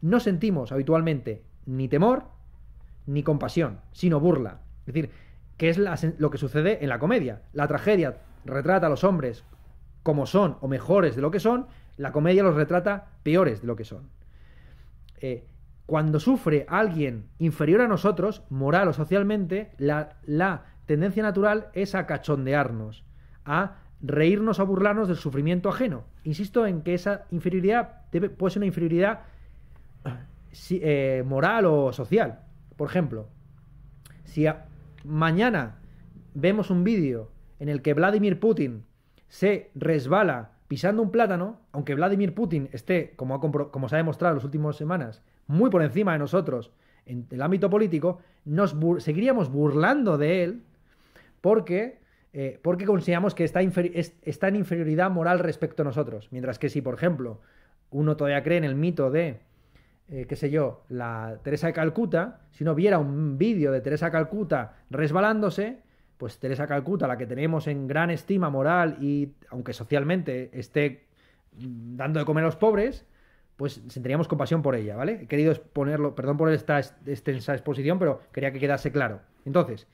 no sentimos habitualmente ni temor ni compasión, sino burla. Es decir, que es lo que sucede en la comedia. La tragedia retrata a los hombres como son o mejores de lo que son, la comedia los retrata peores de lo que son. Eh, cuando sufre alguien inferior a nosotros, moral o socialmente, la, tendencia natural es a cachondearnos, a reírnos o burlarnos del sufrimiento ajeno. Insisto en que esa inferioridad puede ser una inferioridad eh, moral o social. Por ejemplo, si mañana vemos un vídeo en el que Vladimir Putin se resbala pisando un plátano, aunque Vladimir Putin esté, como, como se ha demostrado en las últimas semanas, muy por encima de nosotros en el ámbito político, nos seguiríamos burlando de él porque, eh, porque consideramos que está, está en inferioridad moral respecto a nosotros. Mientras que si, por ejemplo, uno todavía cree en el mito de eh, qué sé yo, la Teresa de Calcuta, si no viera un vídeo de Teresa Calcuta resbalándose, pues Teresa Calcuta, la que tenemos en gran estima moral y aunque socialmente esté mm, dando de comer a los pobres, pues sentiríamos compasión por ella, ¿vale? He querido exponerlo perdón por esta extensa exposición, pero quería que quedase claro. Entonces,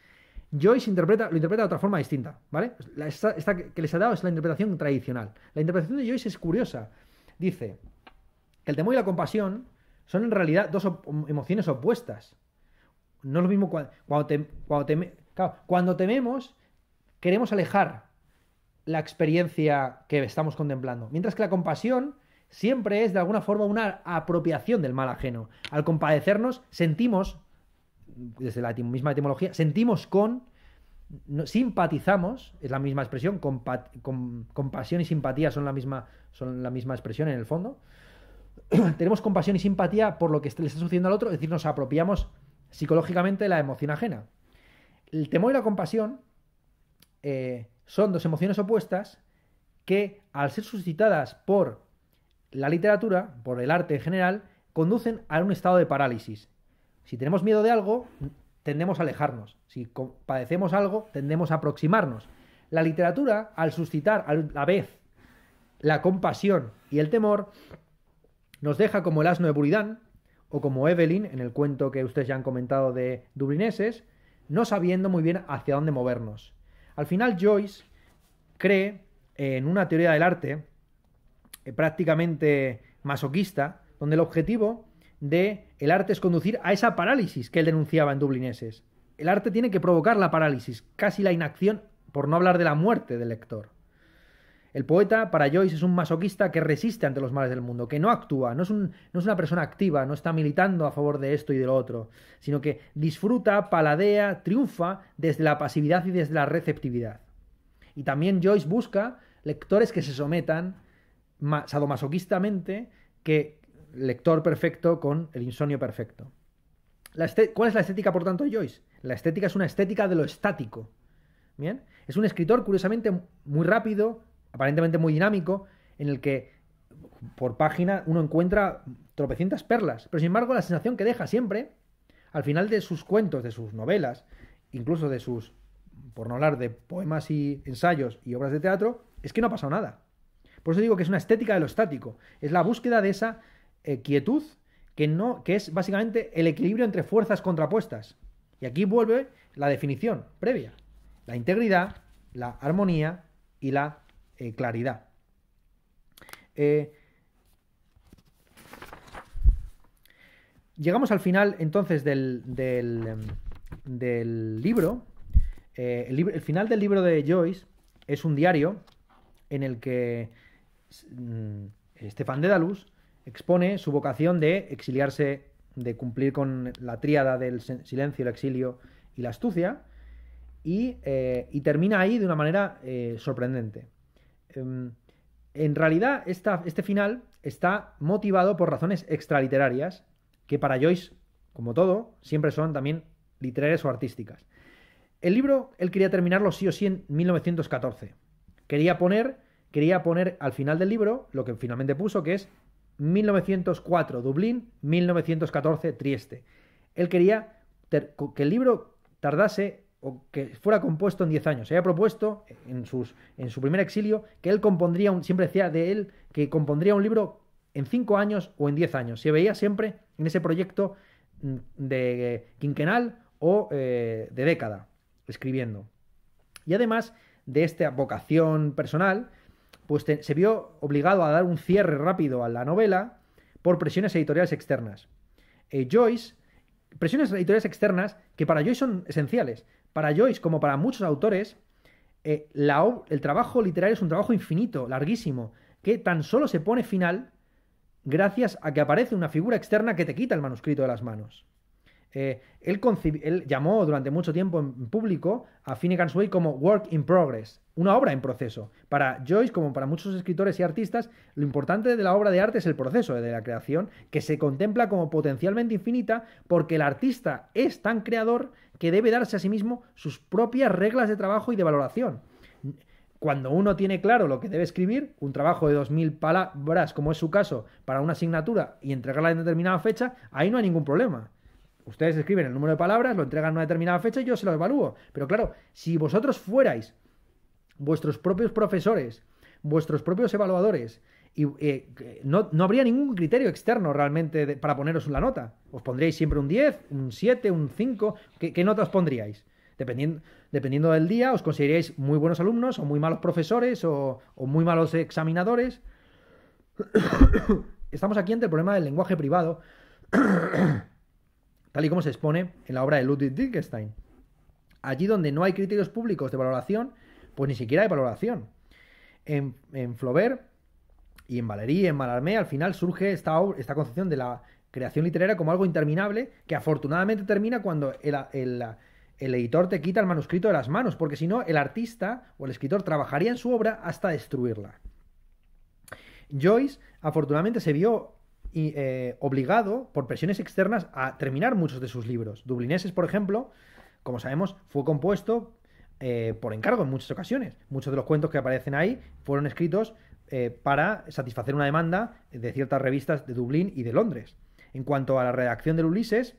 Joyce interpreta, lo interpreta de otra forma distinta, ¿vale? esta, que les ha dado es la interpretación tradicional. La interpretación de Joyce es curiosa. Dice el temor y la compasión son en realidad dos em, emociones opuestas. No es lo mismo cuando, cuando, cuando tememos, queremos alejar la experiencia que estamos contemplando. Mientras que la compasión siempre es de alguna forma una apropiación del mal ajeno. Al compadecernos, sentimos, desde la misma etimología, sentimos con, simpatizamos, es la misma expresión, compasión y simpatía son la misma, son la misma expresión en el fondo, tenemos compasión y simpatía por lo que le está sucediendo al otro, es decir, nos apropiamos psicológicamente la emoción ajena. El temor y la compasión eh, son dos emociones opuestas que, al ser suscitadas por la literatura, por el arte en general, conducen a un estado de parálisis. Si tenemos miedo de algo, tendemos a alejarnos. Si padecemos algo, tendemos a aproximarnos. La literatura, al suscitar a la vez la compasión y el temor, nos deja como el asno de Buridán, o como Evelyn, en el cuento que ustedes ya han comentado de Dublineses, no sabiendo muy bien hacia dónde movernos. Al final Joyce cree en una teoría del arte eh, prácticamente masoquista, donde el objetivo de el arte es conducir a esa parálisis que él denunciaba en Dublineses. El arte tiene que provocar la parálisis, casi la inacción, por no hablar de la muerte del lector. El poeta, para Joyce, es un masoquista que resiste ante los males del mundo, que no actúa, no es, una persona activa, no está militando a favor de esto y de lo otro, sino que disfruta, paladea, triunfa desde la pasividad y desde la receptividad. Y también Joyce busca lectores que se sometan sadomasoquistamente que lector perfecto con el insomnio perfecto. ¿Cuál es la estética, por tanto, de Joyce? La estética es una estética de lo estático. ¿Bien? Es un escritor, curiosamente, muy rápido, aparentemente muy dinámico, en el que por página uno encuentra tropecientas perlas, pero sin embargo la sensación que deja siempre, al final de sus cuentos, de sus novelas, incluso de sus, por no hablar de poemas y ensayos y obras de teatro, es que no ha pasado nada. Por eso digo que es una estética de lo estático, es la búsqueda de esa eh, quietud que, no, que es básicamente el equilibrio entre fuerzas contrapuestas. Y aquí vuelve la definición previa, la integridad, la armonía y la eh, claridad. Eh, llegamos al final entonces del, em, eh, libro. el, final del libro de Joyce es un diario en el que Estefan mm, Stefan Dedalus expone su vocación de exiliarse, de cumplir con la tríada del silencio, el exilio y la astucia, y, termina ahí de una manera sorprendente. Em, en realidad este final está motivado por razones extraliterarias, que para Joyce, como todo, siempre son también literarias o artísticas. El libro él quería terminarlo sí o sí en 1914. Quería poner, quería poner al final del libro lo que finalmente puso, que es 1904 Dublín, 1914 Trieste. Él quería que el libro tardase o que fuera compuesto en 10 años. Se había propuesto en, su primer exilio que él compondría, un, siempre decía de él, que compondría un libro en 5 años o en 10 años. Se veía siempre en ese proyecto mm, de quinquenal o eh, de década, escribiendo. Y además de esta vocación personal, pues se vio obligado a dar un cierre rápido a la novela por presiones editoriales externas. Eh, Joyce, presiones editoriales externas que para Joyce son esenciales, para Joyce, como para muchos autores, eh, el trabajo literario es un trabajo infinito, larguísimo, que tan solo se pone final gracias a que aparece una figura externa que te quita el manuscrito de las manos. Eh, él, llamó durante mucho tiempo en público a Finnegan's Wake como work in progress, una obra en proceso. Para Joyce, como para muchos escritores y artistas, lo importante de la obra de arte es el proceso de la creación, que se contempla como potencialmente infinita porque el artista es tan creador que debe darse a sí mismo sus propias reglas de trabajo y de valoración. Cuando uno tiene claro lo que debe escribir, un trabajo de 2.000 palabras, como es su caso, para una asignatura y entregarla en determinada fecha, ahí no hay ningún problema. Ustedes escriben el número de palabras, lo entregan a una determinada fecha y yo se lo evalúo. Pero claro, si vosotros fuerais vuestros propios profesores, vuestros propios evaluadores, y eh, no, habría ningún criterio externo realmente para poneros la nota. Os pondríais siempre un 10, un 7, un 5. ¿Qué, notas pondríais? Dependiendo, dependiendo, del día, os conseguiríais muy buenos alumnos o muy malos profesores o, o muy malos examinadores. Estamos aquí ante el problema del lenguaje privado. tal y como se expone en la obra de Ludwig Wittgenstein. Allí donde no hay criterios públicos de valoración, pues ni siquiera hay valoración. En, Flaubert y en Valéry y en Mallarmé al final surge esta, esta concepción de la creación literaria como algo interminable que afortunadamente termina cuando el, el editor te quita el manuscrito de las manos, porque si no el artista o el escritor trabajaría en su obra hasta destruirla. Joyce afortunadamente se vio y, eh, obligado por presiones externas a terminar muchos de sus libros. Dublineses, por ejemplo, como sabemos, fue compuesto eh, por encargo en muchas ocasiones. Muchos de los cuentos que aparecen ahí fueron escritos eh, para satisfacer una demanda de ciertas revistas de Dublín y de Londres. En cuanto a la redacción del Ulises,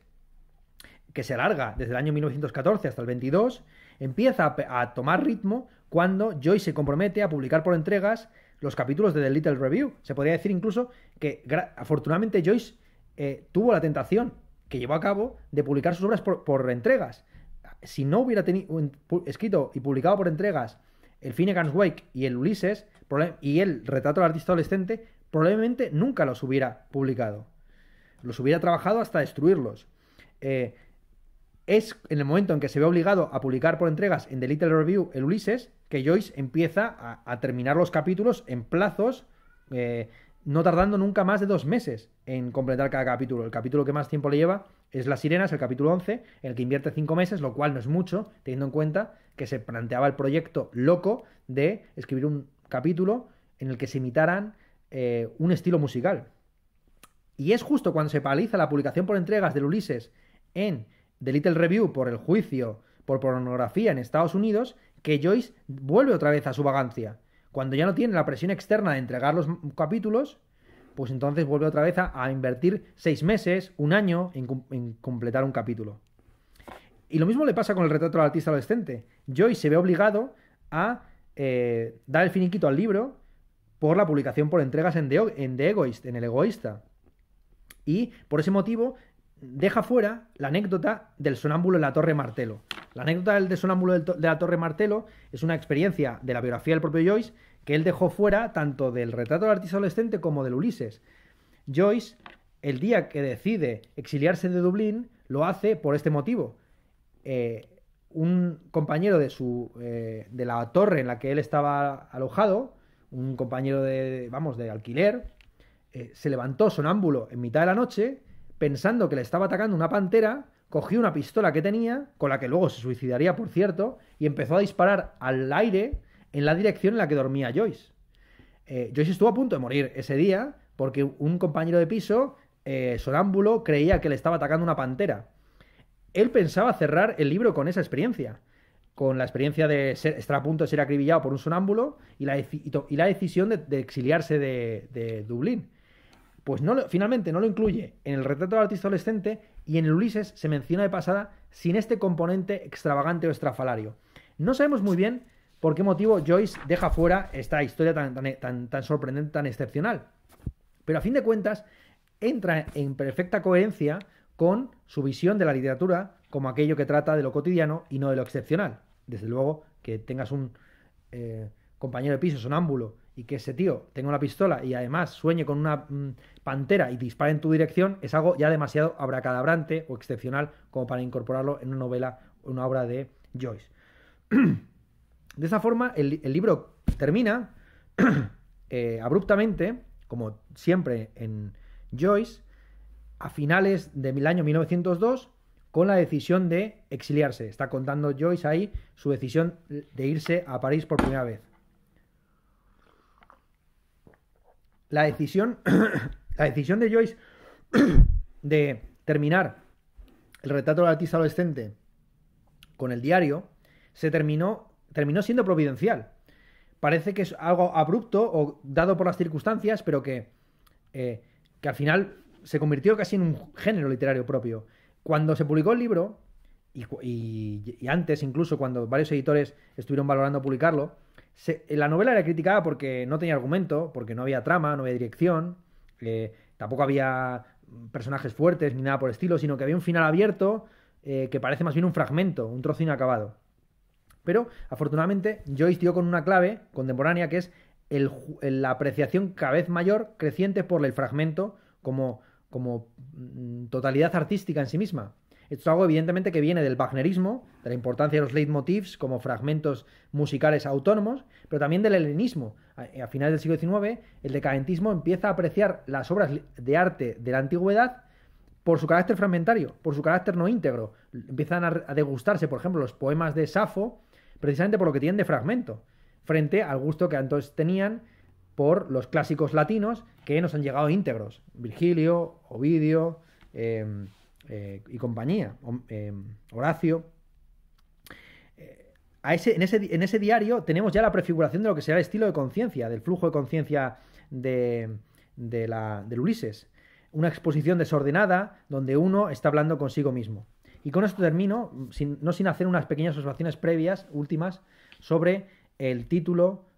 que se alarga desde el año 1914 hasta el 22, empieza a, a tomar ritmo cuando Joyce se compromete a publicar por entregas los capítulos de The Little Review. Se podría decir incluso que afortunadamente Joyce eh, tuvo la tentación que llevó a cabo de publicar sus obras por, entregas. Si no hubiera escrito y publicado por entregas el Finnegan's Wake y el Ulises y el Retrato del Artista Adolescente, probablemente nunca los hubiera publicado. Los hubiera trabajado hasta destruirlos. Eh, es en el momento en que se ve obligado a publicar por entregas en The Little Review el Ulises, que Joyce empieza a, terminar los capítulos en plazos, eh, no tardando nunca más de dos meses en completar cada capítulo. El capítulo que más tiempo le lleva es Las Sirenas, el capítulo 11, en el que invierte cinco meses, lo cual no es mucho, teniendo en cuenta que se planteaba el proyecto loco de escribir un capítulo en el que se imitaran eh, un estilo musical. Y es justo cuando se paraliza la publicación por entregas del Ulises en The Little Review por el juicio por pornografía en Estados Unidos que Joyce vuelve otra vez a su vagancia. Cuando ya no tiene la presión externa de entregar los capítulos, pues entonces vuelve otra vez a, invertir seis meses, un año en, completar un capítulo. Y lo mismo le pasa con el retrato del artista adolescente. Joyce se ve obligado a eh, dar el finiquito al libro por la publicación por entregas en en The Egoist, en El Egoísta. Y por ese motivo deja fuera la anécdota del sonámbulo en la Torre Martelo, la anécdota del de sonámbulo de la Torre Martelo es una experiencia de la biografía del propio Joyce que él dejó fuera tanto del retrato del artista adolescente como del Ulises. Joyce, el día que decide exiliarse de Dublín, lo hace por este motivo. Eh, un compañero de, su, eh, de la torre en la que él estaba alojado, un compañero de, vamos, de alquiler, eh, se levantó sonámbulo en mitad de la noche pensando que le estaba atacando una pantera cogió una pistola que tenía, con la que luego se suicidaría, por cierto, y empezó a disparar al aire en la dirección en la que dormía Joyce. Eh, Joyce estuvo a punto de morir ese día porque un compañero de piso, eh, sonámbulo, creía que le estaba atacando una pantera. Él pensaba cerrar el libro con esa experiencia, con la experiencia de estar a punto de ser acribillado por un sonámbulo y la, decisión de, exiliarse de Dublín pues finalmente no lo incluye en el retrato del artista adolescente y en el Ulises se menciona de pasada sin este componente extravagante o estrafalario. No sabemos muy bien por qué motivo Joyce deja fuera esta historia tan, sorprendente, tan excepcional. Pero a fin de cuentas, entra en perfecta coherencia con su visión de la literatura como aquello que trata de lo cotidiano y no de lo excepcional. Desde luego que tengas un eh, compañero de piso sonámbulo y que ese tío tenga una pistola y además sueñe con una mm, pantera y dispare en tu dirección, es algo ya demasiado abracadabrante o excepcional como para incorporarlo en una novela, o una obra de Joyce. de esa forma, el, libro termina eh, abruptamente, como siempre en Joyce, a finales del año 1902, con la decisión de exiliarse. Está contando Joyce ahí su decisión de irse a París por primera vez. la decisión, la decisión de Joyce de terminar el retrato del artista adolescente con el diario se terminó, terminó siendo providencial. Parece que es algo abrupto o dado por las circunstancias, pero que, eh, que al final se convirtió casi en un género literario propio. Cuando se publicó el libro, y antes incluso cuando varios editores estuvieron valorando publicarlo, eh, la novela era criticada porque no tenía argumento, porque no había trama, no había dirección, eh, tampoco había personajes fuertes ni nada por estilo, sino que había un final abierto eh, que parece más bien un fragmento, un trozo inacabado. Pero afortunadamente Joyce dio con una clave contemporánea que es la apreciación cada vez mayor creciente por el fragmento como mm, totalidad artística en sí misma. Esto es algo evidentemente que viene del Wagnerismo, de la importancia de los leitmotivs como fragmentos musicales autónomos, pero también del helenismo. A, eh, finales del siglo XIX, el decadentismo empieza a apreciar las obras de arte de la antigüedad por su carácter fragmentario, por su carácter no íntegro. Empiezan a, degustarse, por ejemplo, los poemas de Safo, precisamente por lo que tienen de fragmento, frente al gusto que antes tenían por los clásicos latinos que nos han llegado íntegros. Virgilio, Ovidio. Em, eh, y compañía, eh, Horacio. Eh, a en, ese, diario tenemos ya la prefiguración de lo que será el estilo de conciencia, del flujo de conciencia de, del Ulises. Una exposición desordenada donde uno está hablando consigo mismo. Y con esto termino, no sin hacer unas pequeñas observaciones previas, últimas, sobre el título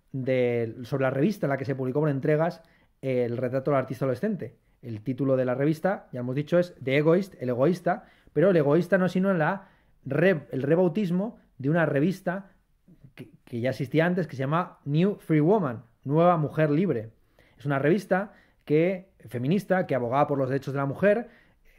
sobre la revista en la que se publicó por entregas el retrato del artista adolescente. El título de la revista, ya hemos dicho, es The Egoist, el egoísta, pero el egoísta no sino la el rebautismo de una revista que, ya existía antes, que se llama New Free Woman, Nueva Mujer Libre. Es una revista que, feminista que abogaba por los derechos de la mujer,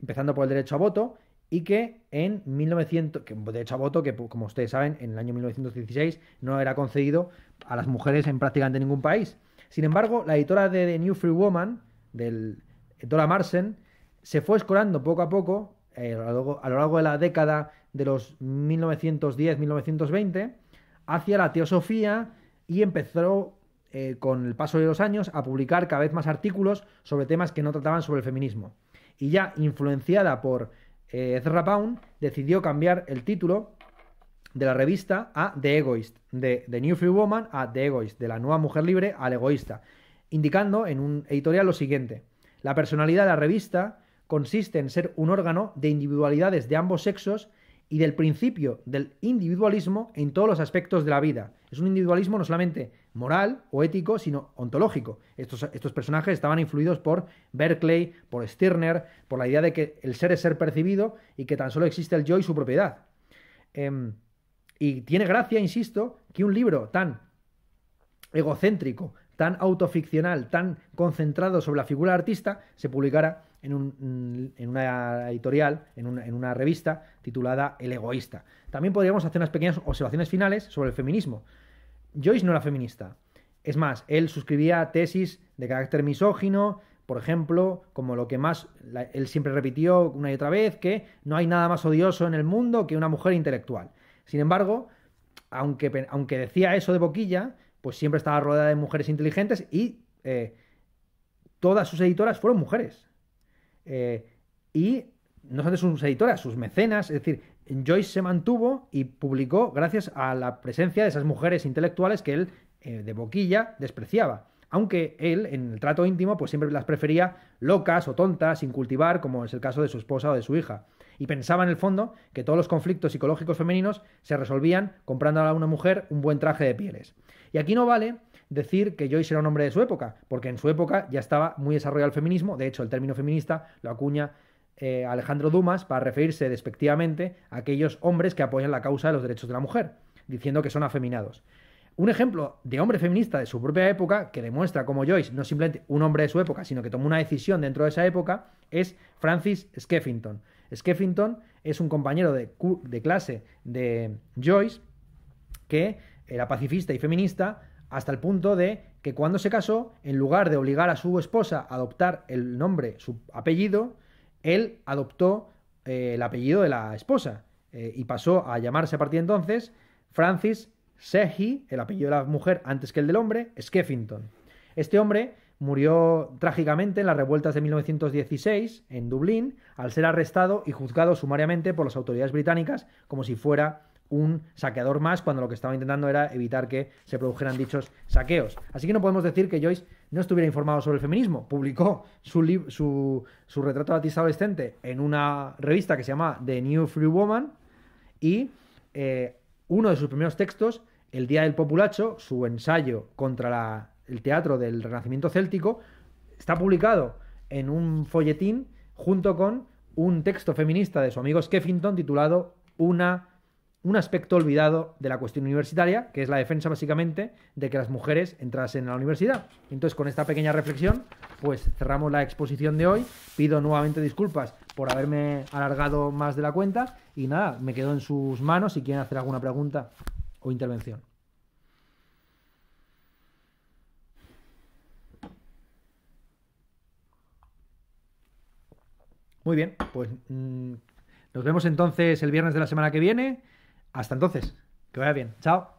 empezando por el derecho a voto, y que en 1900, que derecho a voto, que como ustedes saben, en el año 1916 no era concedido a las mujeres en prácticamente ningún país. Sin embargo, la editora de The New Free Woman, del, Dora Marsen se fue escorando poco a poco eh, a, lo largo, de la década de los 1910-1920 hacia la teosofía y empezó eh, con el paso de los años a publicar cada vez más artículos sobre temas que no trataban sobre el feminismo. Y ya influenciada por eh, Ezra Pound, decidió cambiar el título de la revista a The Egoist, de The New Free Woman a The Egoist, de la nueva mujer libre al egoísta, indicando en un editorial lo siguiente. La personalidad de la revista consiste en ser un órgano de individualidades de ambos sexos y del principio del individualismo en todos los aspectos de la vida. Es un individualismo no solamente moral o ético, sino ontológico. Estos, estos, personajes estaban influidos por Berkeley, por Stirner, por la idea de que el ser es ser percibido y que tan solo existe el yo y su propiedad. Em, y tiene gracia, insisto, que un libro tan egocéntrico, tan autoficcional, tan concentrado sobre la figura artista, se publicara en, un, mm, en una editorial, en una, en una revista titulada El egoísta. También podríamos hacer unas pequeñas observaciones finales sobre el feminismo. Joyce no era feminista. Es más, él suscribía tesis de carácter misógino, por ejemplo, como lo que más él siempre repitió una y otra vez, que no hay nada más odioso en el mundo que una mujer intelectual. Sin embargo, aunque, aunque decía eso de boquilla, pues siempre estaba rodeada de mujeres inteligentes y eh, todas sus editoras fueron mujeres. Eh, y no de sus editoras, sus mecenas, es decir, Joyce se mantuvo y publicó gracias a la presencia de esas mujeres intelectuales que él eh, de boquilla despreciaba. Aunque él, en el trato íntimo, pues siempre las prefería locas o tontas, sin cultivar, como es el caso de su esposa o de su hija. Y pensaba en el fondo que todos los conflictos psicológicos femeninos se resolvían comprando a una mujer un buen traje de pieles. Y aquí no vale decir que Joyce era un hombre de su época, porque en su época ya estaba muy desarrollado el feminismo, de hecho el término feminista lo acuña eh, Alejandro Dumas para referirse despectivamente a aquellos hombres que apoyan la causa de los derechos de la mujer, diciendo que son afeminados. Un ejemplo de hombre feminista de su propia época, que demuestra cómo Joyce no es simplemente un hombre de su época, sino que tomó una decisión dentro de esa época, es Francis Skeffington. Skeffington es un compañero de, de clase de Joyce que era pacifista y feminista hasta el punto de que cuando se casó, en lugar de obligar a su esposa a adoptar el nombre, su apellido, él adoptó eh, el apellido de la esposa eh, y pasó a llamarse a partir de entonces Francis Sehi, el apellido de la mujer antes que el del hombre, Skeffington. Este hombre murió trágicamente en las revueltas de 1916 en Dublín al ser arrestado y juzgado sumariamente por las autoridades británicas como si fuera un saqueador más cuando lo que estaba intentando era evitar que se produjeran dichos saqueos. Así que no podemos decir que Joyce no estuviera informado sobre el feminismo. Publicó su, su retrato de artista adolescente en una revista que se llama The New Free Woman y eh, uno de sus primeros textos, El Día del Populacho, su ensayo contra el teatro del Renacimiento Céltico, está publicado en un folletín junto con un texto feminista de su amigo Skeffington titulado Una un aspecto olvidado de la cuestión universitaria, que es la defensa básicamente de que las mujeres entrasen a la universidad. Entonces, con esta pequeña reflexión, pues cerramos la exposición de hoy. Pido nuevamente disculpas por haberme alargado más de la cuenta y nada, me quedo en sus manos si quieren hacer alguna pregunta o intervención. Muy bien, pues mm, nos vemos entonces el viernes de la semana que viene. Hasta entonces, que vaya bien. Chao.